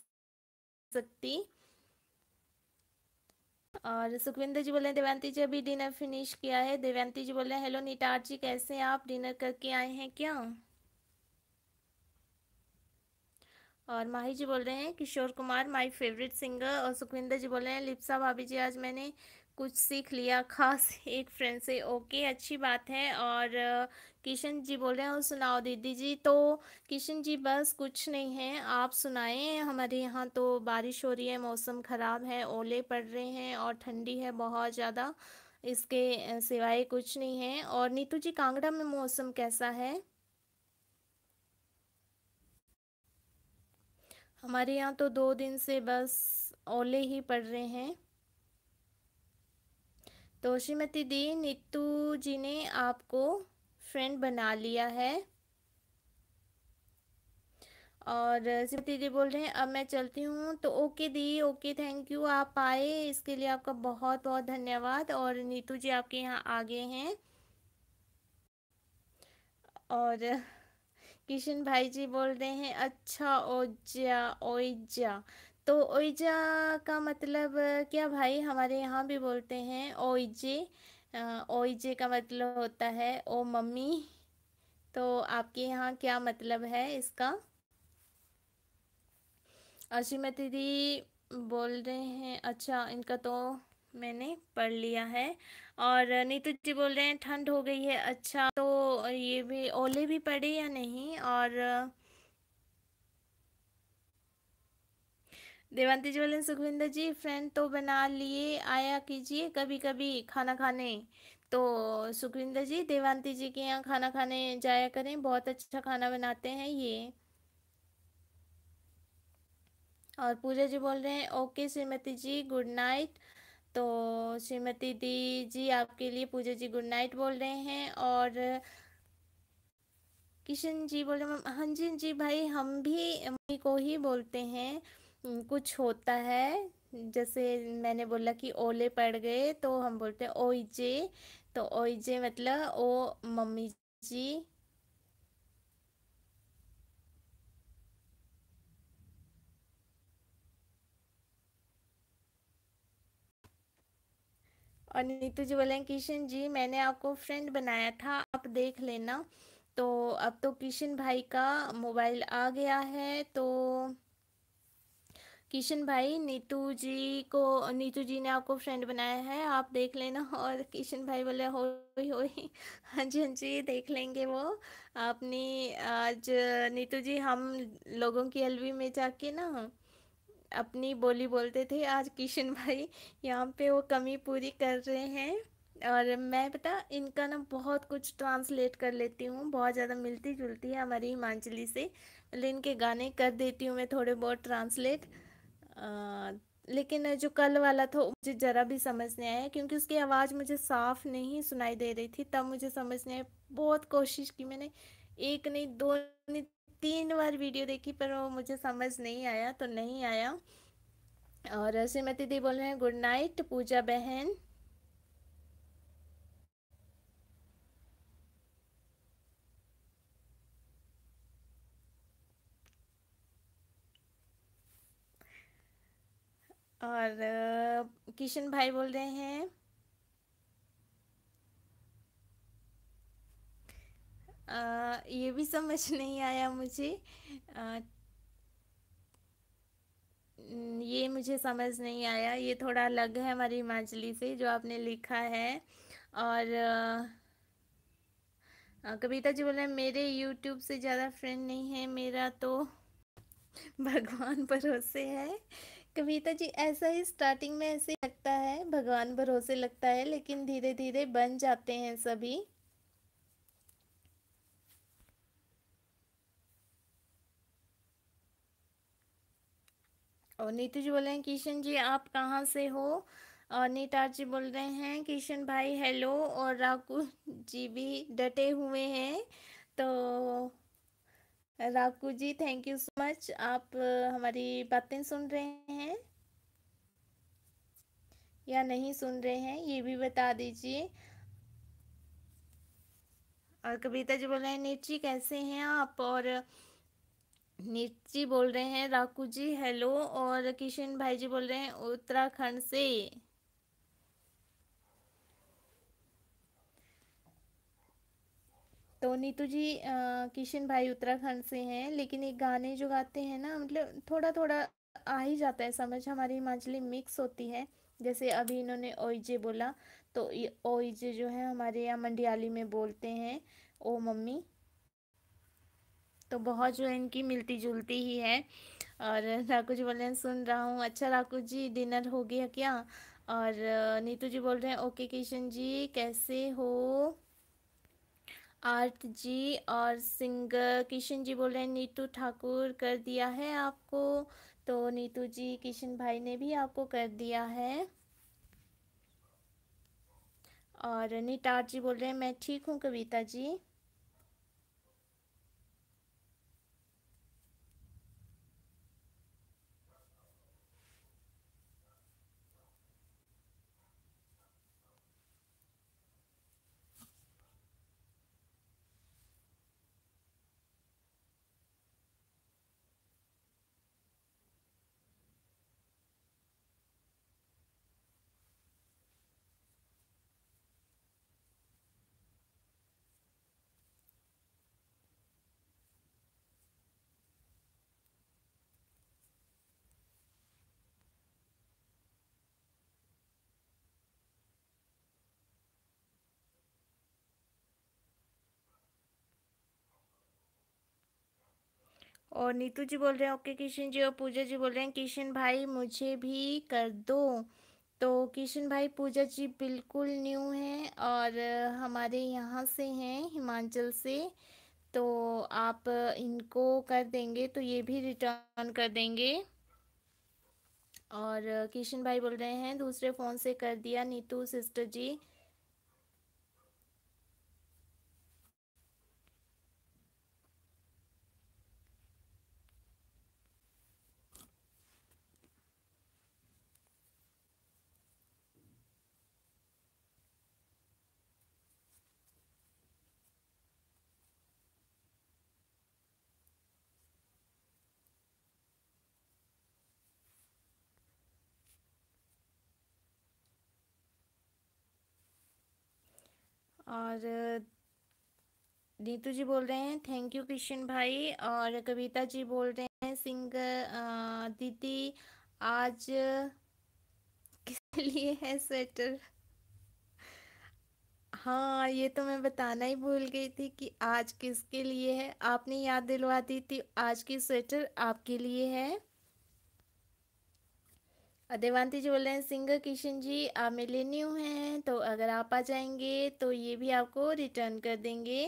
सकती और सुखविंदर जी बोल रहे हैं देवंती जी अभी डिनर फिनिश किया है देवंती जी बोल रहे हैं हेलो निटार जी कैसे हैं आप डिनर करके आए हैं क्या और माही जी बोल रहे हैं Kishore Kumar my favourite singer और सुखविंदर जी बोल रहे हैं लिप्सा भाभी जी आज मैंने कुछ सीख लिया खास एक फ्रेंड से ओके अच्छी बात है और किशन जी बोल रहे हैं और सुनाओ दीदी जी तो किशन जी बस कुछ नहीं है आप सुनाएं हमारे यहाँ तो बारिश हो रही है मौसम ख़राब है ओले पड़ रहे हैं और ठंडी है बहुत ज़्यादा इसके सिवाय कुछ नहीं है और नीतू जी कांगड़ा में मौसम कैसा है हमारे यहाँ तो दो दिन से बस ओले ही पड़ रहे हैं तो श्रीमती दी नीतू जी ने आपको फ्रेंड बना लिया है और श्रीमती दी बोल रहे हैं अब मैं चलती हूँ तो ओके दी ओके थैंक यू आप आए इसके लिए आपका बहुत बहुत धन्यवाद और नीतू जी आपके यहाँ आगे हैं और किशन भाई जी बोल रहे हैं अच्छा ओजा ओजा तो ओइजा का मतलब क्या भाई हमारे यहाँ भी बोलते हैं ओइजे ओइजे का मतलब होता है ओ मम्मी तो आपके यहाँ क्या मतलब है इसका अशीमती दी बोल रहे हैं अच्छा इनका तो मैंने पढ़ लिया है और नीतू जी बोल रहे हैं ठंड हो गई है अच्छा तो ये भी ओले भी पड़े या नहीं और जी बोले सुखविंदर जी फ्रेंड तो बना लिए आया कीजिए कभी कभी खाना खाने तो सुखविंदर जी देवंती जी के यहाँ खाना खाने जाया करें बहुत अच्छा खाना बनाते हैं ये और पूजा जी बोल रहे हैं okay Shrimati ji good night तो श्रीमती दी जी आपके लिए पूजा जी गुड नाइट बोल रहे हैं और किशन जी बोल रहे हैं हाँ जी हाँ जी भाई हम भी मम्मी को ही बोलते हैं कुछ होता है जैसे मैंने बोला कि ओले पड़ गए तो हम बोलते हैं ओइजे तो ओइजे मतलब ओ मम्मी जी और नीतू जी बोले किशन जी मैंने आपको फ्रेंड बनाया था आप देख लेना तो अब तो किशन भाई का मोबाइल आ गया है तो किशन भाई नीतू जी को नीतू जी ने आपको फ्रेंड बनाया है आप देख लेना और किशन भाई बोले हो हो हाँ जी हाँ जी देख लेंगे वो आपने आज नीतू जी हम लोगों की एलवी में जाके ना अपनी बोली बोलते थे आज किशन भाई यहाँ पे वो कमी पूरी कर रहे हैं और मैं पता इनका ना बहुत कुछ ट्रांसलेट कर लेती हूँ बहुत ज़्यादा मिलती जुलती है हमारी हिमांचली से मतलब इनके गाने कर देती हूँ मैं थोड़े बहुत ट्रांसलेट लेकिन जो कल वाला था मुझे ज़रा भी समझ नहीं आया क्योंकि उसकी आवाज़ मुझे साफ़ नहीं सुनाई दे रही थी तब मुझे समझ नहीं आया बहुत कोशिश की मैंने एक नहीं दो नहीं तीन बार वीडियो देखी पर वो मुझे समझ नहीं आया तो नहीं आया और श्रीमती दी बोल रहे हैं गुड नाइट पूजा बहन और किशन भाई बोल रहे हैं आ, ये भी समझ नहीं आया मुझे आ, ये मुझे समझ नहीं आया ये थोड़ा अलग है हमारी हिमाचली से जो आपने लिखा है और कविता जी बोल रहे हैं मेरे यूट्यूब से ज़्यादा फ्रेंड नहीं है मेरा तो भगवान भरोसे है कविता जी ऐसा ही स्टार्टिंग में ऐसे लगता है भगवान भरोसे लगता है लेकिन धीरे धीरे बन जाते हैं सभी और नीतू जी बोल रहे हैं किशन जी आप कहाँ से हो और नीतार जी बोल रहे हैं किशन भाई हेलो और राकू जी भी डटे हुए हैं तो Raku ji thank you so much आप हमारी बातें सुन रहे हैं या नहीं सुन रहे हैं ये भी बता दीजिए और कविता जी बोल रहे हैं नीट जी कैसे हैं आप और नीट जी बोल रहे हैं राकू जी हेलो और किशन भाई जी बोल रहे हैं उत्तराखंड से तो नीतू जी किशन भाई उत्तराखंड से हैं लेकिन ये गाने जो गाते हैं ना मतलब थोड़ा थोड़ा आ ही जाता है समझ हमारी हिमाचली मिक्स होती है जैसे अभी इन्होंने ओइजे बोला तो ये ओइजे जो है हमारे यहाँ मंडियाली में बोलते हैं ओ मम्मी तो बहुत जो है इनकी मिलती जुलती ही है और राकू जी बोल रहे हैं सुन रहा हूँ अच्छा राकू जी डिनर हो गया क्या और नीतू जी बोल रहे हैं ओके किशन जी कैसे हो आर्ट जी और सिंगर किशन जी बोल रहे हैं नीतू ठाकुर कर दिया है आपको तो नीतू जी किशन भाई ने भी आपको कर दिया है और नीटार जी बोल रहे हैं मैं ठीक हूँ कविता जी और नीतू जी बोल रहे हैं ओके किशन जी और पूजा जी बोल रहे हैं किशन भाई मुझे भी कर दो तो किशन भाई पूजा जी बिल्कुल न्यू हैं और हमारे यहाँ से हैं हिमाचल से तो आप इनको कर देंगे तो ये भी रिटर्न कर देंगे और किशन भाई बोल रहे हैं दूसरे फ़ोन से कर दिया नीतू सिस्टर जी और नीतू जी बोल रहे हैं थैंक यू किशन भाई और कविता जी बोल रहे हैं सिंह दीदी आज किस लिए है स्वेटर हाँ ये तो मैं बताना ही भूल गई थी कि आज किसके लिए है आपने याद दिलवा दी थी आज की स्वेटर आपके लिए है जी बोल रहे हैं सिंगर किशन जी आप मेरे न्यू हैं तो अगर आप आ जाएंगे तो ये भी आपको रिटर्न कर देंगे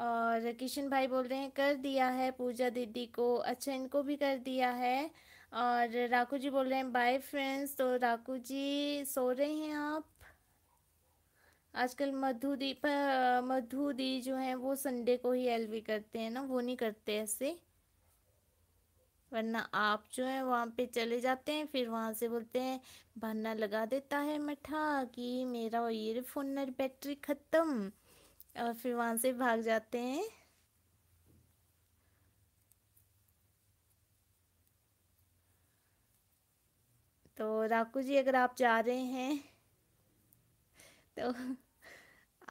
और किशन भाई बोल रहे हैं कर दिया है पूजा दीदी को अच्छा इनको भी कर दिया है और राकू जी बोल रहे हैं बाय फ्रेंड्स तो राकू जी सो रहे हैं आप आजकल मधुदीप मधुदी जो है वो संडे को ही एलवी करते हैं ना वो नहीं करते ऐसे वरना आप जो है वहाँ पे चले जाते हैं फिर वहाँ से बोलते हैं बहाना लगा देता है मठा कि मेरा ईयरफोन बैटरी ख़त्म और फिर वहाँ से भाग जाते हैं तो राकू जी अगर आप जा रहे हैं तो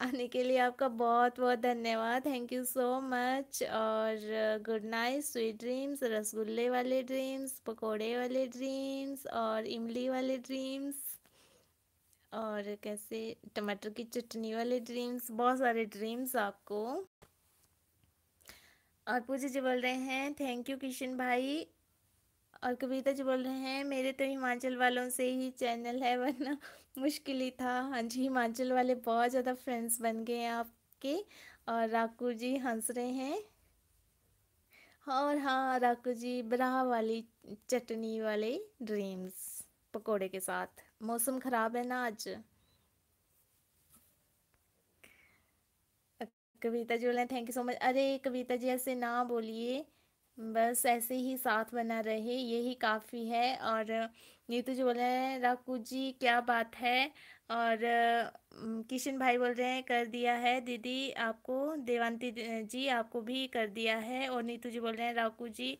आने के लिए आपका बहुत बहुत धन्यवाद थैंक यू सो मच और गुड नाइट स्वीट ड्रीम्स रसगुल्ले वाले ड्रीम्स पकोड़े वाले ड्रीम्स और इमली वाले ड्रीम्स और कैसे टमाटर की चटनी वाले ड्रीम्स बहुत सारे ड्रीम्स आपको और पूजा जी बोल रहे हैं थैंक यू किशन भाई और कविता जी बोल रहे हैं मेरे तो हिमाचल वालों से ही चैनल है वरना मुश्किल ही था हाँ जी हिमाचल वाले बहुत ज़्यादा फ्रेंड्स बन गए हैं आपके और राकू जी हंस रहे हैं हाँ, और हाँ राकू जी ब्राह वाली चटनी वाले ड्रीम्स पकोड़े के साथ मौसम ख़राब है ना आज कविता जी बोले थैंक यू सो मच अरे कविता जी ऐसे ना बोलिए बस ऐसे ही साथ बना रहे यही काफ़ी है और नीतू तो जो बोल रहे हैं राकू जी क्या बात है और किशन भाई बोल रहे हैं कर दिया है दीदी आपको देवांती जी आपको भी कर दिया है और नीतू जी बोल रहे हैं राकू जी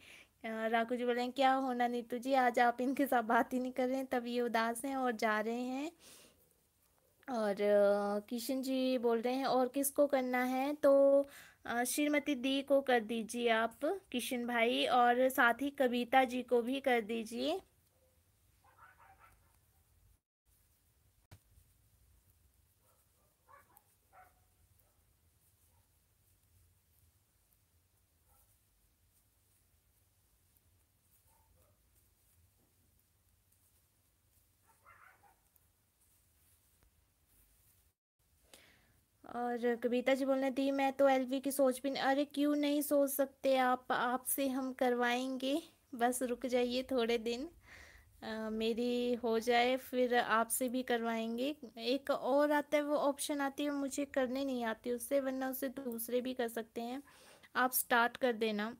राकू जी बोल रहे हैं क्या होना नीतू जी आज आप इनके साथ बात ही नहीं कर रहे हैं तब ये उदास हैं और जा रहे हैं और किशन जी बोल रहे हैं और किसको करना है तो श्रीमती दी को कर दीजिए आप किशन भाई और साथ ही कविता जी को भी कर दीजिए और कविता जी बोल रहे थी मैं तो एलवी की सोच भी नहीं अरे क्यों नहीं सोच सकते आप आपसे हम करवाएंगे बस रुक जाइए थोड़े दिन आ, मेरी हो जाए फिर आपसे भी करवाएंगे एक और आता है वो ऑप्शन आती है मुझे करने नहीं आती उससे वरना उसे दूसरे भी कर सकते हैं आप स्टार्ट कर देना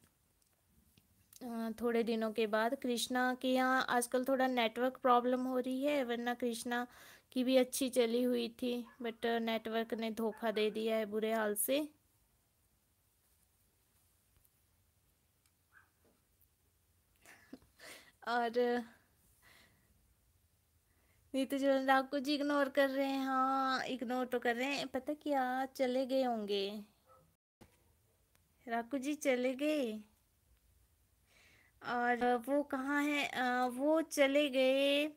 थोड़े दिनों के बाद कृष्णा के यहाँ आजकल थोड़ा नेटवर्क प्रॉब्लम हो रही है वरना कृष्णा की भी अच्छी चली हुई थी बट नेटवर्क ने धोखा दे दिया है बुरे हाल से और नीतू जोन राव कुछ इग्नोर कर रहे हैं हाँ इग्नोर तो कर रहे हैं पता क्या चले गए होंगे राकू जी चले गए और वो कहाँ है वो चले गए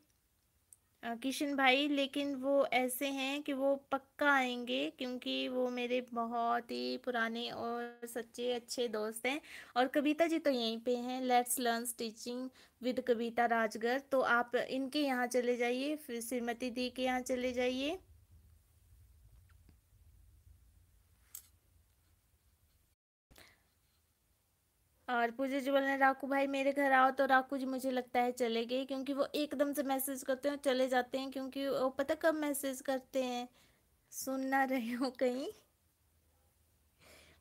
किशन भाई लेकिन वो ऐसे हैं कि वो पक्का आएंगे क्योंकि वो मेरे बहुत ही पुराने और सच्चे अच्छे दोस्त हैं और कविता जी तो यहीं पे हैं let's learn stitching with Kavita Rajgar तो आप इनके यहाँ चले जाइए फिर श्रीमती दी के यहाँ चले जाइए और पूजा जी बोल रहे हैं राकू भाई मेरे घर आओ तो राकू जी मुझे लगता है चले गए क्योंकि वो एकदम से मैसेज करते हैं चले जाते हैं क्योंकि वो पता कब मैसेज करते हैं सुन ना रहे हो कहीं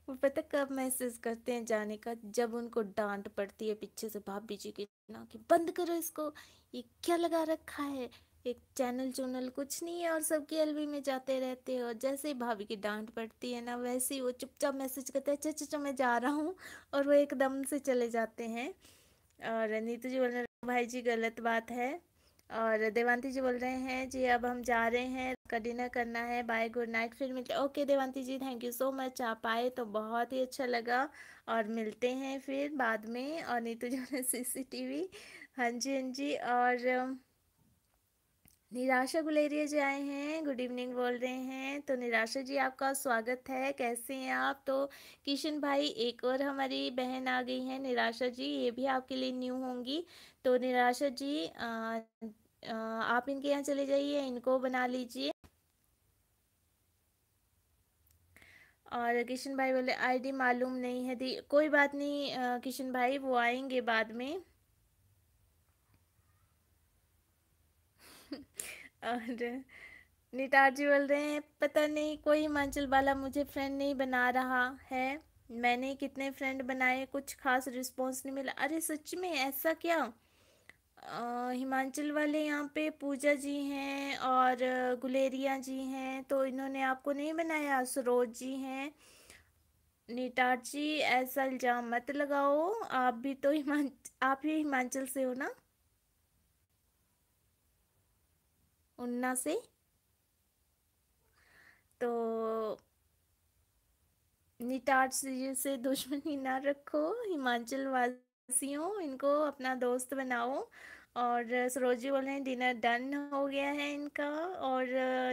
वो पता कब मैसेज करते हैं जाने का जब उनको डांट पड़ती है पीछे से भाभी जी की ना कि बंद करो इसको ये क्या लगा रखा है एक चैनल चूनल कुछ नहीं है और के एल में जाते रहते हो जैसे ही भाभी की डांट पड़ती है ना वैसे ही वो चुपचाप मैसेज करते हैं अच्छा, अच्छा अच्छा मैं जा रहा हूँ और वो एकदम से चले जाते हैं और नीतू जी बोल रहे हैं भाई जी गलत बात है और देवांती जी बोल रहे हैं जी अब हम जा रहे हैं का डिनर करना है बाय गुड नाइट फिर मिलते okay Devanti ji thank you so much आप आए तो बहुत ही अच्छा लगा और मिलते हैं फिर बाद में और नीतू जी बोल रहे सी सी टी वी हाँ जी हाँ जी और निराशा गुलेरिया जी आए हैं गुड इवनिंग बोल रहे हैं तो निराशा जी आपका स्वागत है कैसे हैं आप तो किशन भाई एक और हमारी बहन आ गई हैं निराशा जी ये भी आपके लिए न्यू होंगी तो निराशा जी आ, आ, आप इनके यहाँ चले जाइए इनको बना लीजिए और किशन भाई बोले आईडी मालूम नहीं है दी कोई बात नहीं किशन भाई वो आएंगे बाद में और निटार जी बोल रहे हैं पता नहीं कोई हिमाचल वाला मुझे फ्रेंड नहीं बना रहा है मैंने कितने फ्रेंड बनाए कुछ खास रिस्पॉन्स नहीं मिला अरे सच में ऐसा क्या हिमाचल वाले यहाँ पे पूजा जी हैं और गुलेरिया जी हैं तो इन्होंने आपको नहीं बनाया सरोज जी हैं निटार जी ऐसा इल्ज़ाम मत लगाओ आप भी तो हिमाचल आप ही हिमाचल से हो ना उन्ना से तो निटाट से दुश्मनी ना रखो हिमाचल वासियों इनको अपना दोस्त बनाओ और सरोज जी बोल रहे हैं डिनर डन हो गया है इनका और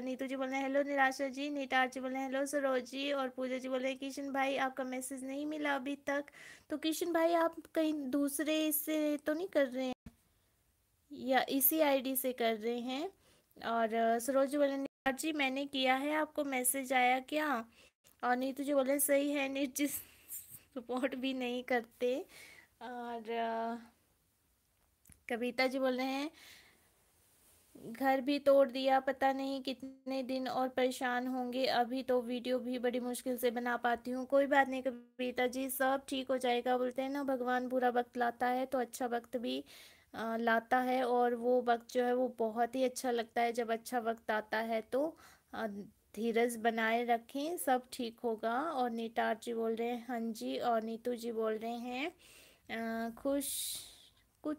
नीतू जी बोल रहे हैं हेलो निराशा जी नीटार जी बोल रहे हैं हेलो सरोज जी और पूजा जी बोल रहे हैं किशन भाई आपका मैसेज नहीं मिला अभी तक तो किशन भाई आप कहीं दूसरे इससे तो नहीं कर रहे हैं या इसी आईडी से कर रहे हैं और सरोज बोले जी मैंने किया है आपको मैसेज आया क्या और नीतू तो जी बोले सही है नीत जी सपोर्ट भी नहीं करते और कविता जी बोल रहे हैं घर भी तोड़ दिया पता नहीं कितने दिन और परेशान होंगे अभी तो वीडियो भी बड़ी मुश्किल से बना पाती हूँ कोई बात नहीं कविता जी सब ठीक हो जाएगा बोलते हैं ना भगवान बुरा वक्त लाता है तो अच्छा वक्त भी लाता है और वो वक्त जो है वो बहुत ही अच्छा लगता है जब अच्छा वक्त आता है तो धीरज बनाए रखें सब ठीक होगा और नीटार जी बोल रहे हैं हाँ जी और नीतू जी बोल रहे हैं खुश कुछ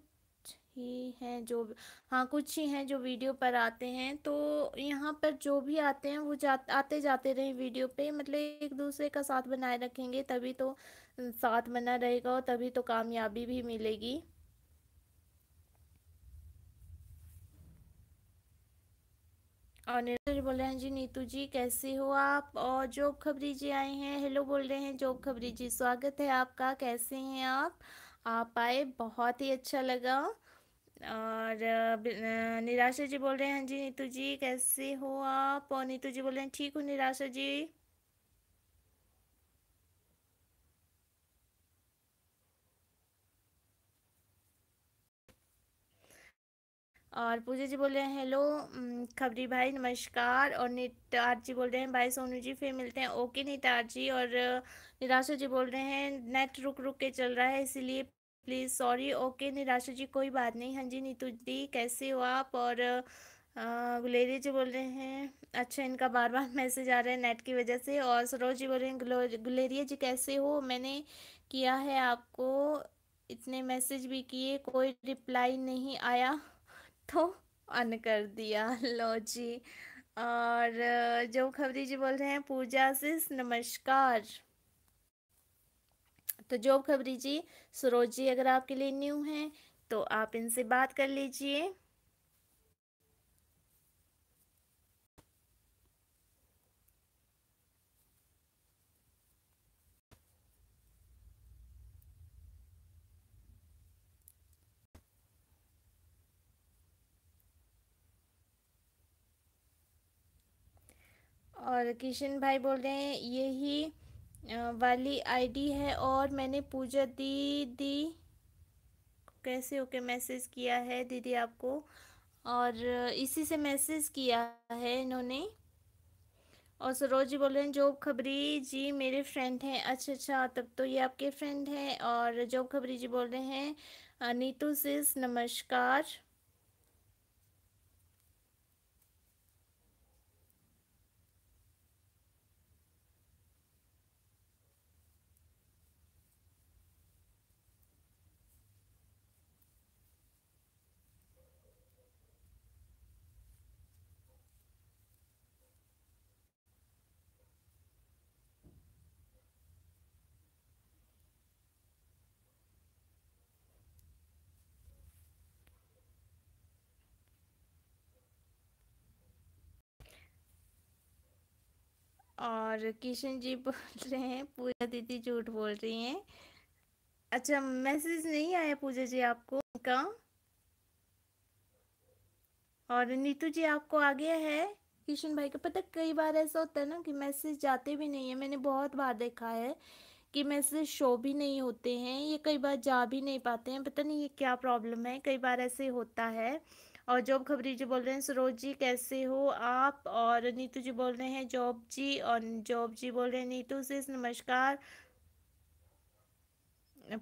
ही हैं जो हाँ कुछ ही हैं जो वीडियो पर आते हैं तो यहाँ पर जो भी आते हैं वो जा आते जाते रहे वीडियो पे मतलब एक दूसरे का साथ बनाए रखेंगे तभी तो साथ बना रहेगा और तभी तो कामयाबी भी मिलेगी और जी बोल रहे हैं जी नीतू जी कैसे हो आप और जॉब खबरी जी आए हैं हेलो बोल रहे हैं जॉब खबरी जी स्वागत है आपका कैसे हैं आप आप आए बहुत ही अच्छा लगा और निराशा जी बोल रहे हैं जी नीतू जी कैसे हो आप और नीतू जी बोल रहे हैं ठीक हूँ निराशा जी और पूजा जी बोल रहे हैं हेलो खबरी भाई नमस्कार और नितार जी बोल रहे हैं भाई सोनू जी फिर मिलते हैं ओके नितार जी और निराशा जी बोल रहे हैं नेट रुक रुक के चल रहा है इसीलिए प्लीज़ सॉरी ओके निराशा जी कोई बात नहीं हाँ जी नीतू जी कैसे हो आप और गुलेरी जी बोल रहे हैं अच्छा इनका बार बार मैसेज आ रहा है नेट की वजह से और सरोज जी बोल रहे हैं गुलेरिया जी कैसे हो मैंने किया है आपको इतने मैसेज भी किए कोई रिप्लाई नहीं आया तो अन कर दिया लो जी और जो खबरी जी बोल रहे हैं पूजा सिस नमस्कार तो जो खबरी जी सरोज जी अगर आपके लिए न्यू हैं तो आप इनसे बात कर लीजिए और किशन भाई बोल रहे हैं यही वाली आईडी है और मैंने पूजा दी दी कैसे ओके मैसेज किया है दीदी आपको और इसी से मैसेज किया है इन्होंने और सरोज जी बोल रहे हैं जॉब खबरी जी मेरे फ्रेंड हैं अच्छा अच्छा तब तो ये आपके फ्रेंड हैं और जॉब खबरी जी बोल रहे हैं नीतू सिस नमस्कार और किशन जी बोल रहे हैं पूजा दीदी झूठ बोल रही हैं अच्छा मैसेज नहीं आया पूजा जी आपको का और नीतू जी आपको आ गया है किशन भाई का पता कई बार ऐसा होता है ना कि मैसेज जाते भी नहीं है मैंने बहुत बार देखा है कि मैसेज शो भी नहीं होते हैं ये कई बार जा भी नहीं पाते हैं पता नहीं ये क्या प्रॉब्लम है कई बार ऐसे होता है और जॉब खबरी जी बोल रहे हैं सरोज जी कैसे हो आप और नीतू जी बोल रहे हैं जॉब जी और जॉब जी बोल रहे हैं नीतू से नमस्कार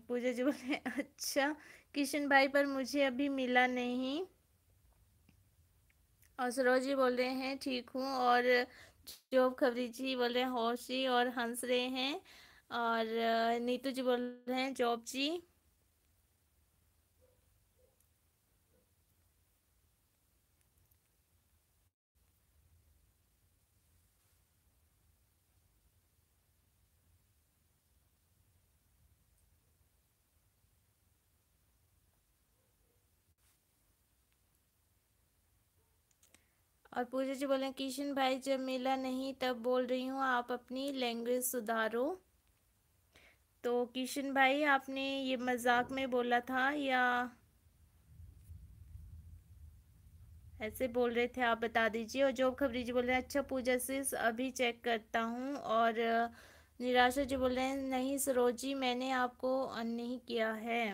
पूजा जी बोल रहे हैं अच्छा किशन भाई पर मुझे अभी मिला नहीं और सरोज जी बोल रहे हैं ठीक हूँ और जॉब खबरी जी बोल रहे हैं होशी और हंस रहे हैं और नीतू जी बोल रहे हैं जॉब जी और पूजा जी बोले किशन भाई जब मिला नहीं तब बोल रही हूँ आप अपनी लैंग्वेज सुधारो तो किशन भाई आपने ये मजाक में बोला था या ऐसे बोल रहे थे आप बता दीजिए और जो खबरी जी बोल रहे हैं अच्छा पूजा से अभी चेक करता हूँ और निराशा जी बोल रहे हैं नहीं सरोजी मैंने आपको नहीं किया है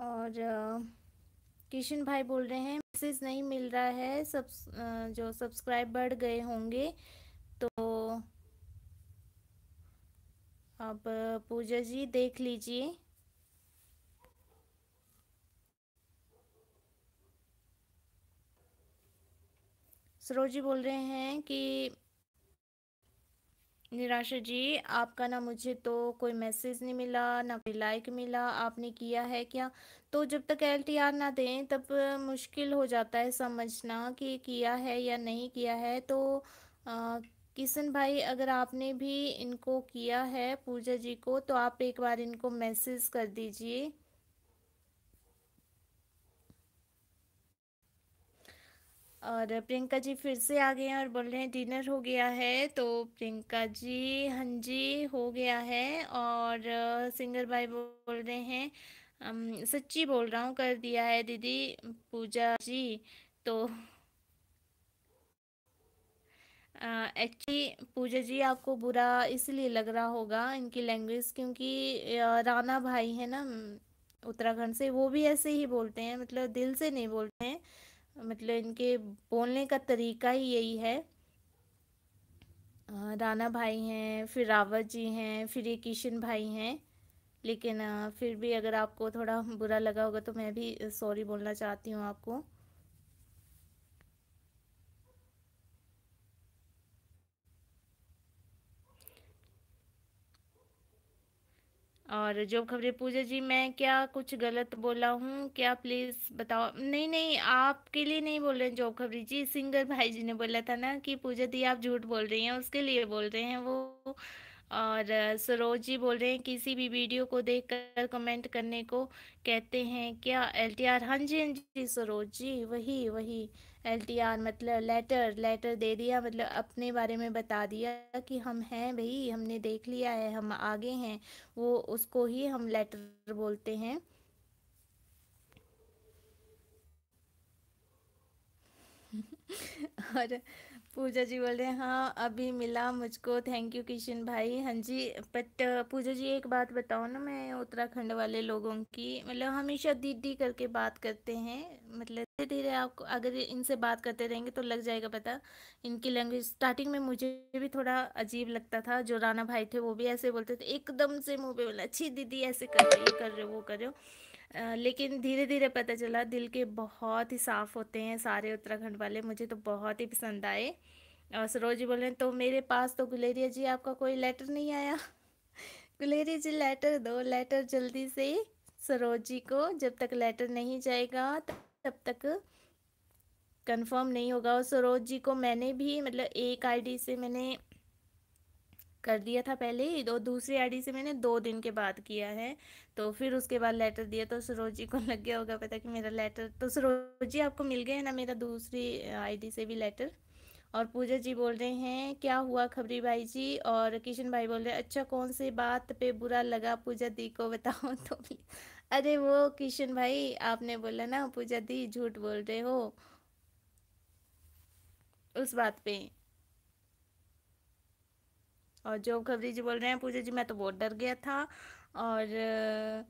और किशन भाई बोल रहे हैं मैसेज नहीं मिल रहा है सब जो सब्सक्राइब बढ़ गए होंगे तो अब पूजा जी देख लीजिए सरोज जी बोल रहे हैं कि निराशा जी आपका ना मुझे तो कोई मैसेज नहीं मिला ना कोई लाइक मिला आपने किया है क्या तो जब तक एल टी आर ना दें तब मुश्किल हो जाता है समझना कि किया है या नहीं किया है तो किशन भाई अगर आपने भी इनको किया है पूजा जी को तो आप एक बार इनको मैसेज कर दीजिए और प्रियंका जी फिर से आ गए हैं और बोल रहे हैं डिनर हो गया है तो प्रियंका जी हाँ जी हो गया है और सिंगर भाई बोल रहे हैं सच्ची बोल रहा हूँ कर दिया है दीदी पूजा जी तो एक्चुअली पूजा जी आपको बुरा इसलिए लग रहा होगा इनकी लैंग्वेज क्योंकि राणा भाई है ना उत्तराखंड से वो भी ऐसे ही बोलते हैं मतलब दिल से नहीं बोलते हैं मतलब इनके बोलने का तरीका ही यही है राना भाई हैं फिर रावत जी हैं फिर ये किशन भाई हैं लेकिन फिर भी अगर आपको थोड़ा बुरा लगा होगा तो मैं भी सॉरी बोलना चाहती हूँ आपको और जो खबरें पूजा जी मैं क्या कुछ गलत बोला हूँ क्या प्लीज़ बताओ नहीं नहीं आपके लिए नहीं बोल रहे हैं जॉब खबरी जी सिंगर भाई जी ने बोला था ना कि पूजा दी आप झूठ बोल रही हैं उसके लिए बोल रहे हैं वो और सरोज जी बोल रहे हैं किसी भी वीडियो को देखकर कमेंट करने को कहते हैं क्या एल टी आर हाँ जी हाँ जी सरोज जी वही वही एल टी आर मतलब लेटर लेटर दे दिया मतलब अपने बारे में बता दिया कि हम हैं भाई हमने देख लिया है हम आगे हैं वो उसको ही हम लेटर बोलते हैं और पूजा जी बोल रहे हैं हाँ अभी मिला मुझको थैंक यू किशन भाई हाँ जी बट पूजा जी एक बात बताओ ना मैं उत्तराखंड वाले लोगों की मतलब हमेशा दीदी करके बात करते हैं मतलब धीरे धीरे आपको अगर इनसे बात करते रहेंगे तो लग जाएगा पता इनकी लैंग्वेज स्टार्टिंग में मुझे भी थोड़ा अजीब लगता था जो राना भाई थे वो भी ऐसे बोलते थे एकदम से मुँह पे बोला अच्छी दीदी ऐसे कर रहे हो कर रहे हो वो कर रहे हो लेकिन धीरे धीरे पता चला दिल के बहुत ही साफ़ होते हैं सारे उत्तराखंड वाले मुझे तो बहुत ही पसंद आए और सरोज जी बोल रहे हैं तो मेरे पास तो गुलेरिया जी आपका कोई लेटर नहीं आया गुलेरिया जी लेटर दो लेटर जल्दी से सरोज जी को जब तक लेटर नहीं जाएगा तब तक कंफर्म नहीं होगा और सरोज जी को मैंने भी मतलब एक आईडी से मैंने कर दिया था पहले ही और दूसरी आईडी से मैंने दो दिन के बाद किया है तो फिर उसके बाद लेटर दिया तो सरोजी को लग गया होगा पता कि मेरा लेटर तो सरोजी आपको मिल गया है ना मेरा दूसरी आईडी से भी लेटर और पूजा जी बोल रहे हैं क्या हुआ खबरी भाई जी और किशन भाई बोल रहे हैं अच्छा कौन सी बात पे बुरा लगा पूजा दी को बताओ तो अरे वो किशन भाई आपने बोला ना पूजा दी झूठ बोल रहे हो उस बात पे और जॉब खबरी जी बोल रहे हैं पूजा जी मैं तो बहुत डर गया था और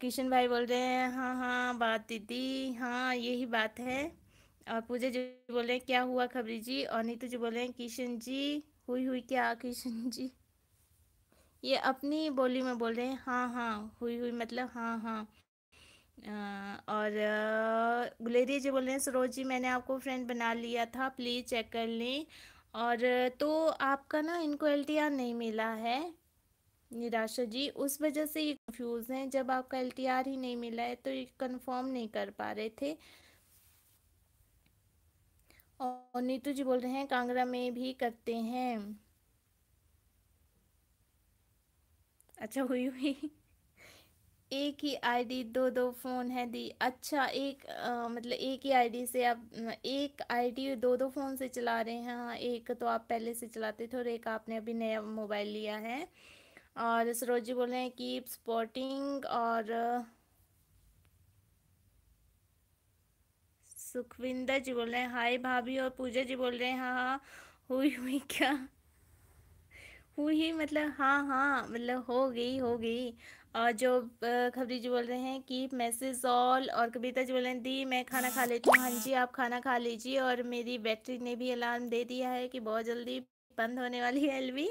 किशन भाई बोल रहे हैं हाँ हाँ बात दीदी हाँ यही बात है और पूजा जी बोल रहे हैं क्या हुआ खबरी जी और नीतू जी बोल रहे हैं किशन जी हुई हुई क्या किशन जी ये अपनी बोली में बोल रहे हैं हाँ हाँ हुई हुई मतलब हाँ हाँ और गुलेरिया जी बोल रहे हैं सरोज जी मैंने आपको फ्रेंड बना लिया था प्लीज़ चेक कर लें और तो आपका ना इनको एल नहीं मिला है निराशा जी उस वजह से ये कंफ्यूज हैं जब आपका एल ही नहीं मिला है तो ये कंफर्म नहीं कर पा रहे थे और नीतू जी बोल रहे हैं कांगड़ा में भी करते हैं अच्छा हुई हुई एक ही आईडी दो दो फ़ोन है दी अच्छा एक आ, मतलब एक ही आईडी से आप एक आईडी दो दो फ़ोन से चला रहे हैं हाँ एक तो आप पहले से चलाते थे और एक आपने अभी नया मोबाइल लिया है और सरोज जी बोल रहे हैं कि स्पोर्टिंग और सुखविंदर जी बोल रहे हैं हाय भाभी और पूजा जी बोल रहे हैं हाँ, हाँ हुई हुई क्या हुई मतलब हाँ हाँ मतलब हो गई हो गई और जो खबरी जी बोल रहे हैं कि मैसेज ऑल और कविता जी बोल रहे हैं दी मैं खाना खा लेती हूँ हाँ जी आप खाना खा लीजिए और मेरी बैटरी ने भी अलार्म दे दिया है कि बहुत जल्दी बंद होने वाली है एलवी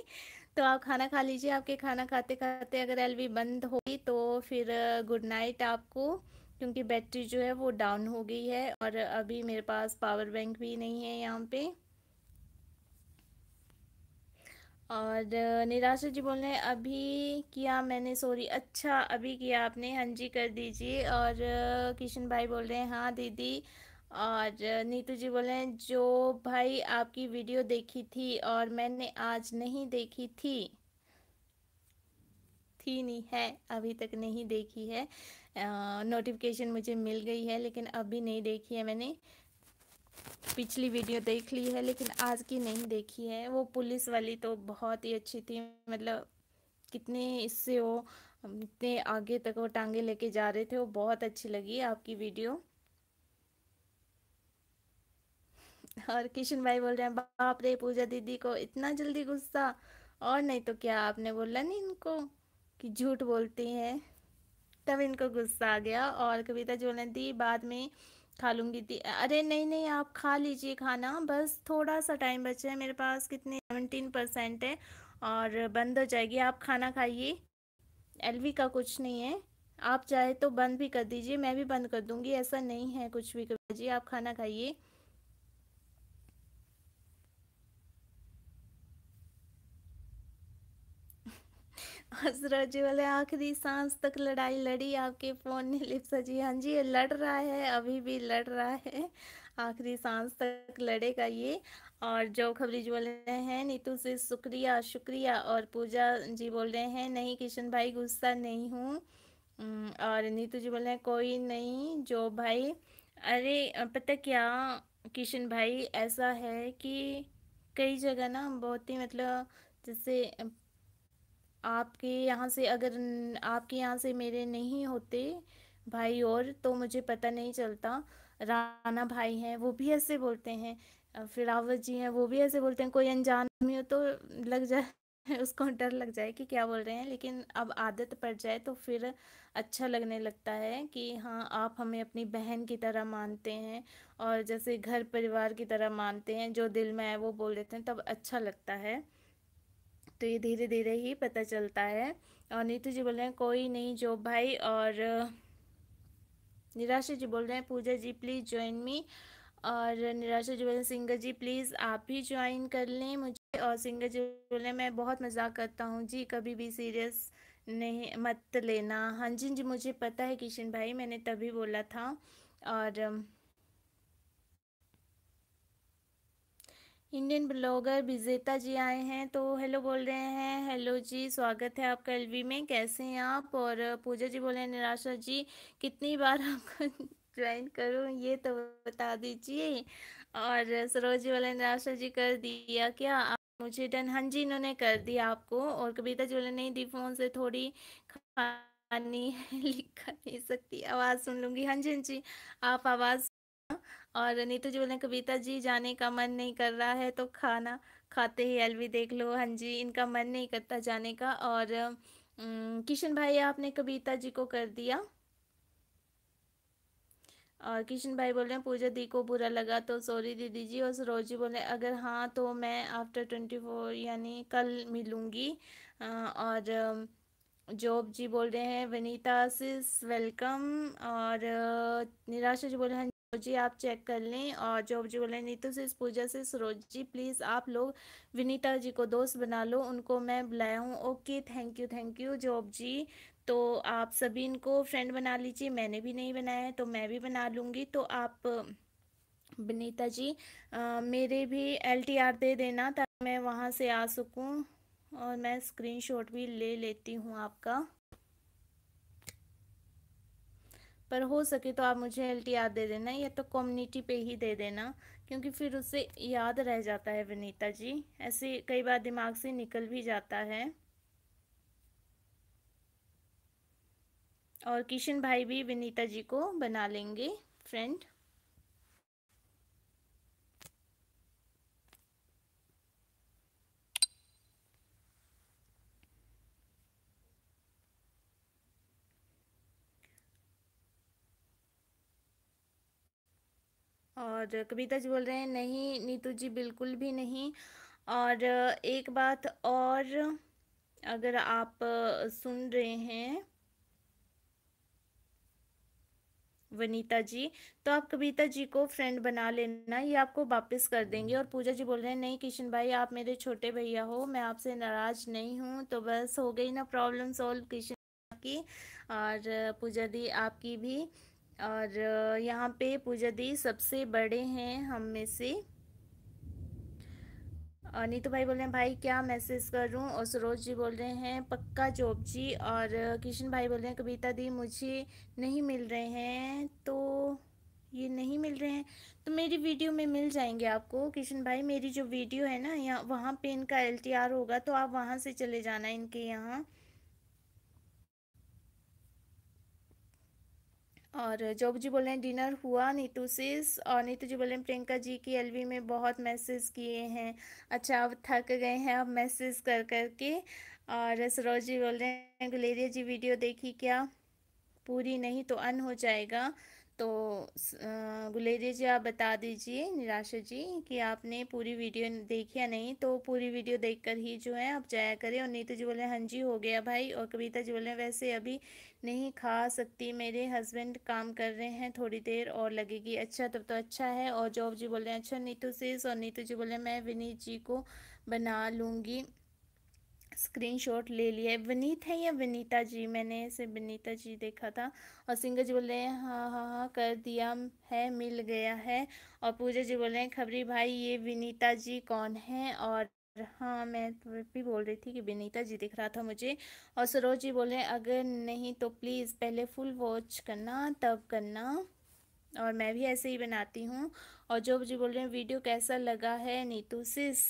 तो आप खाना खा लीजिए आपके खाना खाते खाते अगर एलवी बंद होगी तो फिर गुड नाइट आपको क्योंकि बैटरी जो है वो डाउन हो गई है और अभी मेरे पास पावर बैंक भी नहीं है यहाँ पे और निराशा जी बोल रहे हैं अभी किया मैंने सॉरी अच्छा अभी किया आपने हाँ जी कर दीजिए और किशन भाई बोल रहे हैं हाँ दीदी और नीतू जी बोल रहे हैं जो भाई आपकी वीडियो देखी थी और मैंने आज नहीं देखी थी थी नहीं है अभी तक नहीं देखी है नोटिफिकेशन मुझे मिल गई है लेकिन अभी नहीं देखी है मैंने पिछली वीडियो देख ली है लेकिन आज की नहीं देखी है वो पुलिस वाली तो बहुत ही अच्छी थी मतलब कितने इससे वो इतने आगे तक वो टांगे लेके जा रहे थे वो बहुत अच्छी लगी आपकी वीडियो और किशन भाई बोल रहे हैं बाप रे पूजा दीदी को इतना जल्दी गुस्सा और नहीं तो क्या आपने बोला नहीं इनको कि झूठ बोलती हैं तब इनको गुस्सा आ गया और कविता जो दी बाद में खा लूँगी थी अरे नहीं नहीं आप खा लीजिए खाना बस थोड़ा सा टाइम बचा है मेरे पास कितने सेवनटीन परसेंट है और बंद हो जाएगी आप खाना खाइए एलवी का कुछ नहीं है आप चाहे तो बंद भी कर दीजिए मैं भी बंद कर दूँगी ऐसा नहीं है कुछ भी जी आप खाना खाइए हसरत जी वाले आखिरी सांस तक लड़ाई लड़ी आपके फ़ोन ने लिप्सा जी हाँ जी ये लड़ रहा है अभी भी लड़ रहा है आखिरी सांस तक लड़ेगा ये और जो खबरी जी बोल रहे हैं नीतू से शुक्रिया शुक्रिया और पूजा जी बोल रहे हैं नहीं किशन भाई गुस्सा नहीं हूँ और नीतू जी बोल रहे हैं कोई नहीं जो भाई अरे पता क्या किशन भाई ऐसा है कि कई जगह ना बहुत ही मतलब जैसे आपके यहाँ से अगर आपके यहाँ से मेरे नहीं होते भाई और तो मुझे पता नहीं चलता राना भाई हैं वो भी ऐसे बोलते हैं फिर रावत जी हैं वो भी ऐसे बोलते हैं कोई अनजान हो तो लग जाए उसको डर लग जाए कि क्या बोल रहे हैं लेकिन अब आदत पड़ जाए तो फिर अच्छा लगने लगता है कि हाँ आप हमें अपनी बहन की तरह मानते हैं और जैसे घर परिवार की तरह मानते हैं जो दिल में है वो बोल देते हैं तब अच्छा लगता है तो ये धीरे धीरे ही पता चलता है और नीतू जी बोल रहे हैं कोई नहीं जॉब भाई और निराशा जी बोल रहे हैं पूजा जी प्लीज़ ज्वाइन मी और निराशा जी बोल रहे हैं सिंगर जी प्लीज़ आप ही ज्वाइन कर लें मुझे और सिंगर जी बोल रहे हैं मैं बहुत मजाक करता हूँ जी कभी भी सीरियस नहीं मत लेना हाँ जी जी मुझे पता है किशन भाई मैंने तभी बोला था और इंडियन ब्लॉगर विजेता जी आए हैं तो हेलो बोल रहे हैं हेलो जी स्वागत है आपका एलवी में कैसे हैं आप और पूजा जी बोल रहे हैं निराशा जी कितनी बार आपको ज्वाइन करूं ये तो बता दीजिए और सरोज जी बोले निराशा जी कर दिया क्या आप मुझे डन हाँ जी इन्होंने कर दिया आपको और कविता जी बोले नहीं दी फोन से थोड़ी खानी लिखा नहीं सकती आवाज़ सुन लूँगी हाँ जी हाँ जी आप आवाज़ और नीतू तो जी बोले कविता जी जाने का मन नहीं कर रहा है तो खाना खाते ही एलवी देख लो हाँ जी इनका मन नहीं करता जाने का और किशन भाई आपने कविता जी को कर दिया और किशन भाई बोल रहे हैं पूजा दी को बुरा लगा तो सॉरी दीदी जी और सरोज जी बोले अगर हाँ तो मैं आफ्टर ट्वेंटी फोर यानी कल मिलूँगी और जॉब जी बोल रहे हैं वनीता सिस वेलकम और निराशा जी बोल रहे हैं जी आप चेक कर लें और जो जी बोले नीतू से पूजा से सरोज जी प्लीज़ आप लोग विनीता जी को दोस्त बना लो उनको मैं बुलाया हूँ okay thank you thank you Job ji तो आप सभी इनको फ्रेंड बना लीजिए मैंने भी नहीं बनाया है तो मैं भी बना लूँगी तो आप विनीता जी आ, मेरे भी आर दे देना ताकि मैं वहाँ से आ सकूँ और मैं स्क्रीनशॉट भी ले लेती हूँ आपका पर हो सके तो आप मुझे एल टी आर दे देना या तो कम्युनिटी पे ही दे देना क्योंकि फिर उसे याद रह जाता है विनीता जी ऐसे कई बार दिमाग से निकल भी जाता है और किशन भाई भी विनीता जी को बना लेंगे फ्रेंड और कविता जी बोल रहे हैं नहीं नीतू जी बिल्कुल भी नहीं और एक बात और अगर आप सुन रहे हैं वनीता जी तो आप कविता जी को फ्रेंड बना लेना ये आपको वापस कर देंगे और पूजा जी बोल रहे हैं नहीं किशन भाई आप मेरे छोटे भैया हो मैं आपसे नाराज नहीं हूँ तो बस हो गई ना प्रॉब्लम सॉल्व किशन की और पूजा दी आपकी भी और यहाँ पे पूजा दी सबसे बड़े हैं हम में से नीतू भाई बोल रहे हैं भाई क्या मैसेज करूं और सरोज जी बोल रहे हैं पक्का जॉब जी और किशन भाई बोल रहे हैं कविता दी मुझे नहीं मिल रहे हैं तो ये नहीं मिल रहे हैं तो मेरी वीडियो में मिल जाएंगे आपको किशन भाई मेरी जो वीडियो है ना यहाँ वहाँ पे इनका एल होगा तो आप वहाँ से चले जाना इनके यहाँ और जॉब जी बोल रहे हैं डिनर हुआ नीतू सिस और नीतू जी बोल रहे हैं प्रियंका जी की एलवी में बहुत मैसेज किए हैं अच्छा अब थक गए हैं अब मैसेज कर कर के और सरोज जी बोल रहे हैं गुलेरिया जी वीडियो देखी क्या पूरी नहीं तो अन हो जाएगा तो गुलेरिया जी आप बता दीजिए निराशा जी कि आपने पूरी वीडियो देखी या नहीं तो पूरी वीडियो देखकर ही जो है आप जाया करें और नीतू जी बोले हाँ जी हो गया भाई और कविता जी बोले वैसे अभी नहीं खा सकती मेरे हस्बैंड काम कर रहे हैं थोड़ी देर और लगेगी अच्छा तब तो अच्छा है और जॉब जी बोल रहे हैं अच्छा नीतू सिस और नीतू जी बोल रहे हैं मैं विनीत जी को बना लूँगी स्क्रीनशॉट ले लिया विनीत है या विनीता जी मैंने इसे विनीता जी देखा था और सिंगर जी बोल रहे हैं हाँ हाँ हाँ कर दिया है मिल गया है और पूजा जी बोल रहे हैं खबरी भाई ये विनीता जी कौन है और हाँ मैं तो भी बोल रही थी कि विनीता जी दिख रहा था मुझे और सरोज जी बोल रहे हैं अगर नहीं तो प्लीज़ पहले फुल वॉच करना तब करना और मैं भी ऐसे ही बनाती हूँ और जो जी बोल रहे हैं वीडियो कैसा लगा है नीतू सिस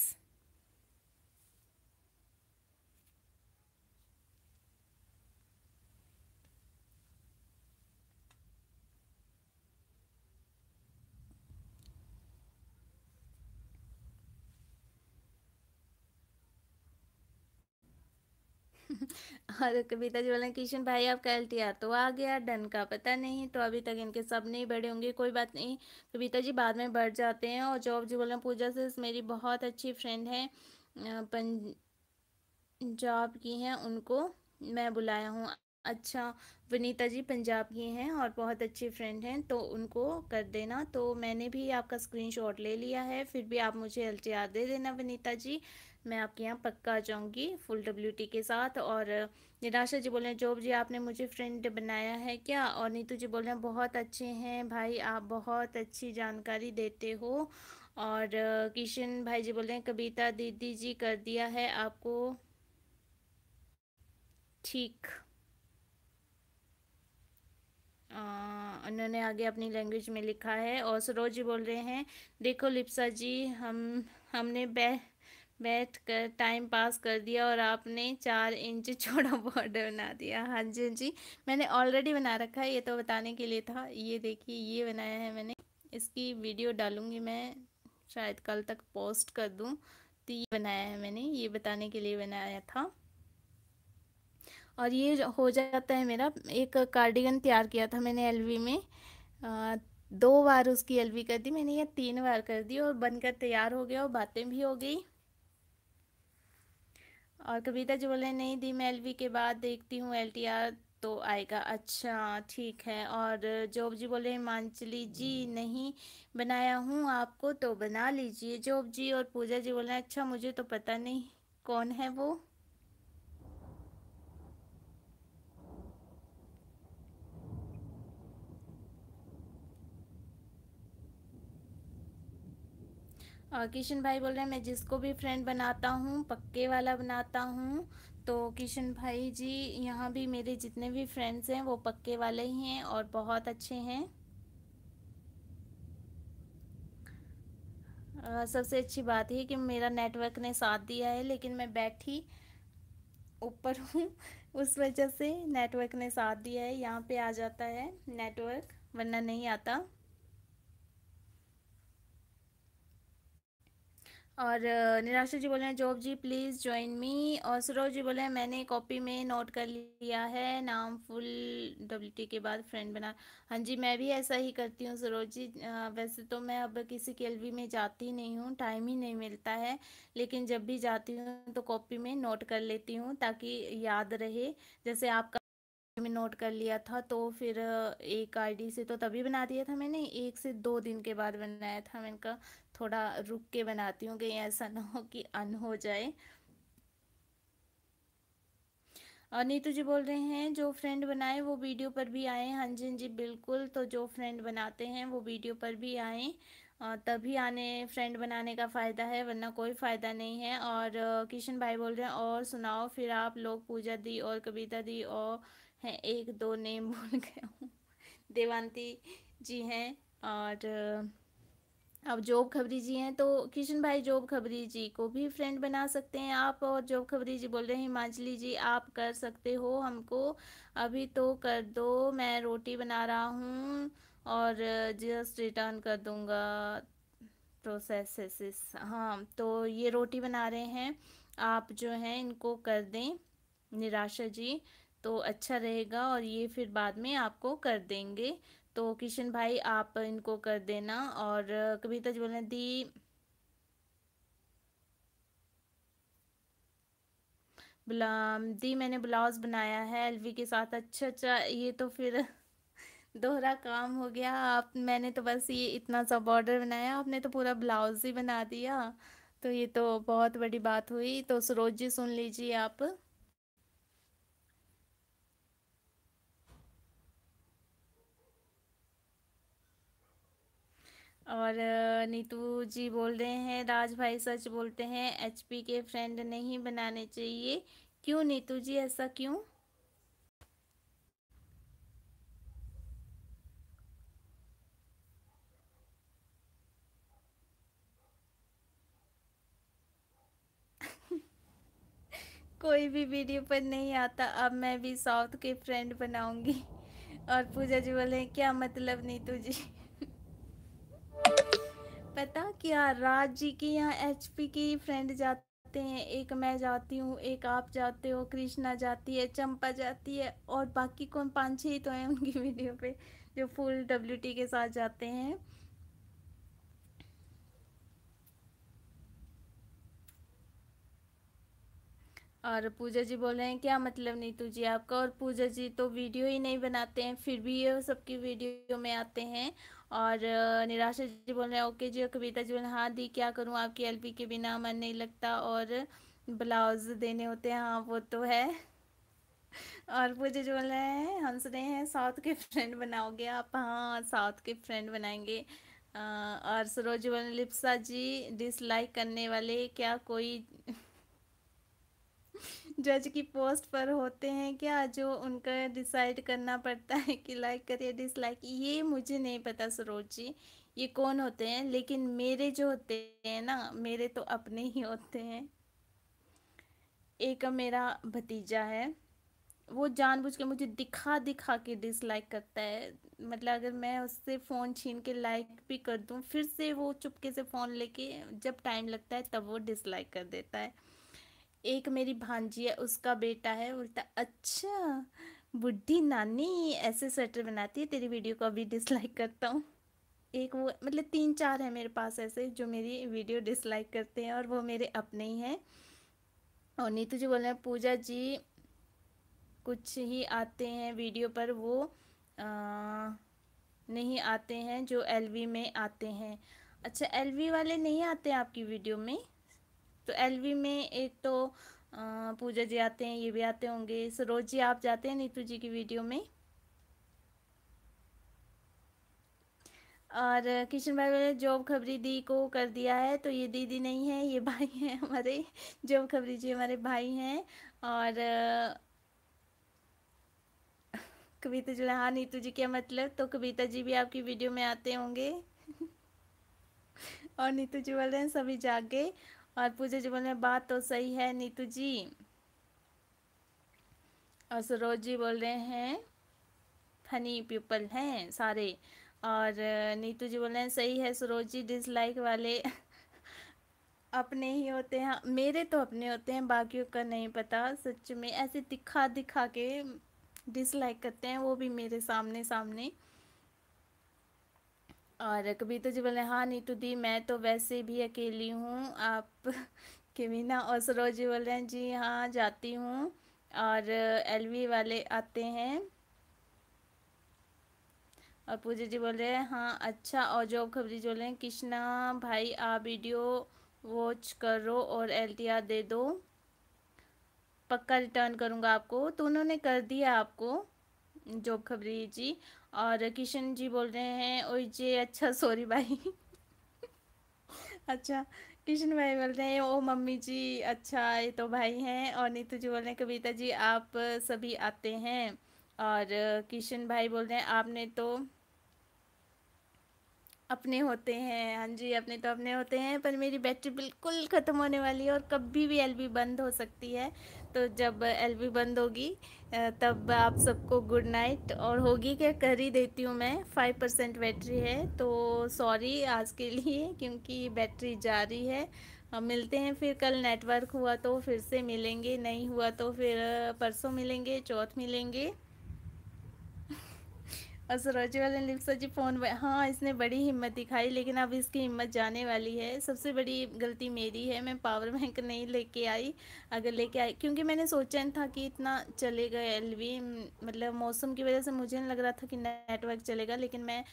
और कविता जी बोला किशन भाई आपका एल तो आ गया डन का पता नहीं तो अभी तक इनके सब नहीं बढ़े होंगे कोई बात नहीं कविता जी बाद में बढ़ जाते हैं और जॉब जी बोला पूजा से मेरी बहुत अच्छी फ्रेंड है पंजाब की हैं उनको मैं बुलाया हूँ अच्छा विनीता जी पंजाब की हैं और बहुत अच्छी फ्रेंड हैं तो उनको कर देना तो मैंने भी आपका स्क्रीनशॉट ले लिया है फिर भी आप मुझे एल दे देना विनीता जी मैं आपके यहाँ पक्का आ जाऊँगी फुल डब्ल्यू टी के साथ और निराशा जी बोल रहे हैं जॉब जी आपने मुझे फ्रेंड बनाया है क्या और नीतू जी बोल रहे हैं बहुत अच्छे हैं भाई आप बहुत अच्छी जानकारी देते हो और किशन भाई जी बोल रहे हैं कविता दीदी जी कर दिया है आपको ठीक उन्होंने आगे अपनी लैंग्वेज में लिखा है और सरोज जी बोल रहे हैं देखो लिप्सा जी हम हमने बह बैठ कर टाइम पास कर दिया और आपने चार इंच छोटा बॉर्डर बना दिया हाँ जी हाँ जी मैंने ऑलरेडी बना रखा है ये तो बताने के लिए था ये देखिए ये बनाया है मैंने इसकी वीडियो डालूँगी मैं शायद कल तक पोस्ट कर दूँ तो ये बनाया है मैंने ये बताने के लिए बनाया था और ये हो जाता है मेरा एक कार्डिगन तैयार किया था मैंने एलवी में आ, दो बार उसकी एलवी कर दी मैंने यह तीन बार कर दी और बनकर तैयार हो गया और बातें भी हो गई और कविता जी बोले नहीं दी मैं एलवी के बाद देखती हूँ एल तो आएगा अच्छा ठीक है और जॉब जी बोले हिमांचली जी नहीं बनाया हूँ आपको तो बना लीजिए जॉब जी और पूजा जी बोले अच्छा मुझे तो पता नहीं कौन है वो और किशन भाई बोल रहे हैं मैं जिसको भी फ्रेंड बनाता हूँ पक्के वाला बनाता हूँ तो किशन भाई जी यहाँ भी मेरे जितने भी फ्रेंड्स हैं वो पक्के वाले ही हैं और बहुत अच्छे हैं सबसे अच्छी बात है कि मेरा नेटवर्क ने साथ दिया है लेकिन मैं बैठी ऊपर हूँ उस वजह से नेटवर्क ने साथ दिया है यहाँ पे आ जाता है नेटवर्क वरना नहीं आता और निराशा जी बोल रहे हैं Job ji please join me और सरोज जी बोल रहे हैं मैंने कॉपी में नोट कर लिया है नाम फुल डब्ल्यू टी के बाद फ्रेंड बना हाँ जी मैं भी ऐसा ही करती हूँ सरोज जी वैसे तो मैं अब किसी के एलवी में जाती नहीं हूँ टाइम ही नहीं मिलता है लेकिन जब भी जाती हूँ तो कॉपी में नोट कर लेती हूँ ताकि याद रहे जैसे आपका મે નોટ કર લિયા થા તો ફિર એક આઈડી સે તો તભી બના દિયા થા મેને એક સે 2 દિન કે બાદ બનાયા થા મેન કા થોડા રુક કે બનાતી હું કે એ એસા ન હો કે અન હો જાય અ નીતુજી બોલ રહે હે જો ફ્રેન્ડ બનાય વો વિડિયો પર ભી આયે હંજીનજી બિલકુલ તો જો ફ્રેન્ડ બનાતે હે વો વિડિયો પર ભી આયે ઓર તભી આને ફ્રેન્ડ બનાને કા ફાયદા હે वरना કોઈ ફાયદા નહીં હે ઓર કિશન ભાઈ બોલ રહે હે ઓર سناઓ ફિર આપ લોક પૂજા દી ઓર કવિતા દી ઓ हैं एक दो नेम भूल गए हूँ देवांती जी हैं और अब जोब खबरी जी हैं तो किशन भाई जोब खबरी जी को भी फ्रेंड बना सकते हैं आप और जोब खबरी जी बोल रहे हैं हिमाचली जी आप कर सकते हो हमको अभी तो कर दो मैं रोटी बना रहा हूँ और जस्ट रिटर्न कर दूँगा प्रोसेसेस हाँ तो ये रोटी बना रहे हैं आप जो हैं इनको कर दें निराशा जी तो अच्छा रहेगा और ये फिर बाद में आपको कर देंगे तो किशन भाई आप इनको कर देना और कविता ज्वलन दी दी मैंने ब्लाउज़ बनाया है एलवी के साथ अच्छा अच्छा ये तो फिर दोहरा काम हो गया आप मैंने तो बस ये इतना सा बॉर्डर बनाया आपने तो पूरा ब्लाउज़ ही बना दिया तो ये तो बहुत बड़ी बात हुई तो सरोज जी सुन लीजिए आप और नीतू जी बोल रहे हैं राज भाई सच बोलते हैं एचपी के फ्रेंड नहीं बनाने चाहिए क्यों नीतू जी ऐसा क्यों कोई भी वीडियो पर नहीं आता अब मैं भी साउथ के फ्रेंड बनाऊंगी और पूजा जी बोले क्या मतलब नीतू जी पता क्या राज जी की यहाँ एच पी की फ्रेंड जाते हैं एक मैं जाती हूँ एक आप जाते हो कृष्णा जाती है चंपा जाती है और बाकी कौन पाँच ही तो हैं उनकी वीडियो पे जो फुल डब्ल्यू टी के साथ जाते हैं और पूजा जी बोल रहे हैं क्या मतलब नीतू जी आपका और पूजा जी तो वीडियो ही नहीं बनाते हैं फिर भी ये सबकी वीडियो में आते हैं और निराशा जी बोल रहे हैं ओके जी और कविता जी बोल हाँ दी क्या करूँ आपकी एल के बिना मन नहीं लगता और ब्लाउज देने होते हैं हाँ वो तो है और पूजे जी बोल रहे हैं हम सुने हैं साउथ के फ्रेंड बनाओगे आप हाँ साउथ के फ्रेंड बनाएंगे और सरोज बोल रहे लिप्सा जी डिसलाइक करने वाले क्या कोई जज की पोस्ट पर होते हैं क्या जो उनका डिसाइड करना पड़ता है कि लाइक करिए डिसलाइक ये मुझे नहीं पता सरोज जी ये कौन होते हैं लेकिन मेरे जो होते हैं ना मेरे तो अपने ही होते हैं एक मेरा भतीजा है वो जानबूझ के मुझे दिखा दिखा के डिसलाइक करता है मतलब अगर मैं उससे फ़ोन छीन के लाइक भी कर दूँ फिर से वो चुपके से फ़ोन लेके जब टाइम लगता है तब वो डिसलाइक कर देता है एक मेरी भांजी है उसका बेटा है बोलता अच्छा बुढ़ी नानी ऐसे स्वेटर बनाती है तेरी वीडियो को अभी डिसलाइक करता हूँ एक वो मतलब तीन चार है मेरे पास ऐसे जो मेरी वीडियो डिसलाइक करते हैं और वो मेरे अपने ही हैं और नीतू जी बोल रहे हैं पूजा जी कुछ ही आते हैं वीडियो पर वो आ, नहीं आते हैं जो एलवी में आते हैं अच्छा एलवी वाले नहीं आते आपकी वीडियो में तो एलवी में एक तो पूजा जी आते हैं ये भी आते होंगे सरोज जी आप जाते हैं नीतू जी की वीडियो में और किशन भाई ने जॉब खबरी दी को कर दिया है तो ये दीदी नहीं है ये भाई हैं हमारे जॉब खबरी जी हमारे भाई हैं और कविता जी हाँ नीतू जी क्या मतलब तो कविता जी भी आपकी वीडियो में आते होंगे और नीतू जी बोल रहे हैं सभी जाग गए और पूजा जी बोल रहे हैं बात तो सही है नीतू जी और सरोज जी बोल रहे हैं फनी पीपल हैं सारे और नीतू जी बोल रहे हैं सही है सरोज जी डिसलाइक वाले अपने ही होते हैं मेरे तो अपने होते हैं बाकियों का नहीं पता सच में ऐसे दिखा दिखा के डिसलाइक करते हैं वो भी मेरे सामने सामने और कभी तो जी बोले हाँ नीतू दी मैं तो वैसे भी अकेली हूँ आप किमीना और सरोज जी बोल रहे हैं जी हाँ जाती हूँ और एलवी वाले आते हैं और पूजा जी बोल रहे हैं हाँ अच्छा और जॉब खबरी जो बोले कृष्णा भाई आप वीडियो वॉच करो और एल दे दो पक्का रिटर्न करूँगा आपको तो उन्होंने कर दिया आपको जॉब खबरी जी और किशन जी बोल रहे हैं ओ जे अच्छा सॉरी भाई अच्छा किशन भाई बोल रहे हैं ओ मम्मी जी अच्छा ये तो भाई हैं और नीतू जी बोल रहे हैं कविता जी आप सभी आते हैं और किशन भाई बोल रहे हैं आपने तो अपने होते हैं हाँ जी अपने तो अपने होते हैं पर मेरी बैटरी बिल्कुल ख़त्म होने वाली है और कभी भी एलबी बंद हो सकती है तो जब एलवी बंद होगी तब आप सबको गुड नाइट और होगी क्या कर ही देती हूँ मैं फाइव परसेंट बैटरी है तो सॉरी आज के लिए क्योंकि बैटरी जा रही है मिलते हैं फिर कल नेटवर्क हुआ तो फिर से मिलेंगे नहीं हुआ तो फिर परसों मिलेंगे चौथ मिलेंगे और सरोजी वाले लिप्सा जी फ़ोन हाँ इसने बड़ी हिम्मत दिखाई लेकिन अब इसकी हिम्मत जाने वाली है सबसे बड़ी गलती मेरी है मैं पावर बैंक नहीं लेके आई अगर लेके आई क्योंकि मैंने सोचा नहीं था कि इतना चलेगा एल मतलब मौसम की वजह से मुझे नहीं लग रहा था कि नेटवर्क चलेगा लेकिन मैं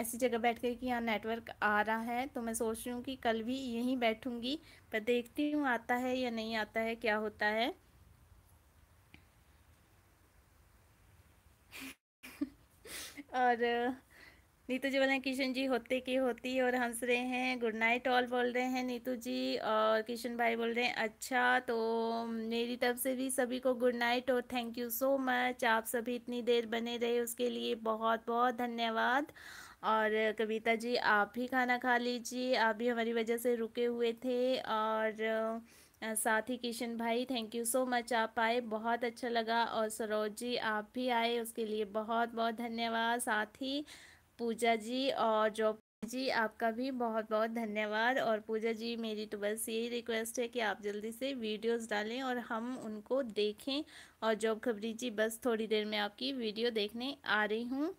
ऐसी जगह बैठ कर कि यहाँ नेटवर्क आ रहा है तो मैं सोच रही हूँ कि कल भी यहीं बैठूँगी पर देखती हूँ आता है या नहीं आता है क्या होता है और नीतू जी बोल रहे हैं किशन जी होते की होती और हंस रहे हैं गुड नाइट ऑल बोल रहे हैं नीतू जी और किशन भाई बोल रहे हैं अच्छा तो मेरी तरफ से भी सभी को गुड नाइट और थैंक यू सो मच आप सभी इतनी देर बने रहे उसके लिए बहुत बहुत धन्यवाद और कविता जी आप भी खाना खा लीजिए आप भी हमारी वजह से रुके हुए थे और साथ ही किशन भाई थैंक यू सो मच आप आए बहुत अच्छा लगा और सरोज जी आप भी आए उसके लिए बहुत बहुत धन्यवाद साथ ही पूजा जी और जो जी आपका भी बहुत बहुत धन्यवाद और पूजा जी मेरी तो बस यही रिक्वेस्ट है कि आप जल्दी से वीडियोस डालें और हम उनको देखें और जॉब खबरी जी बस थोड़ी देर में आपकी वीडियो देखने आ रही हूँ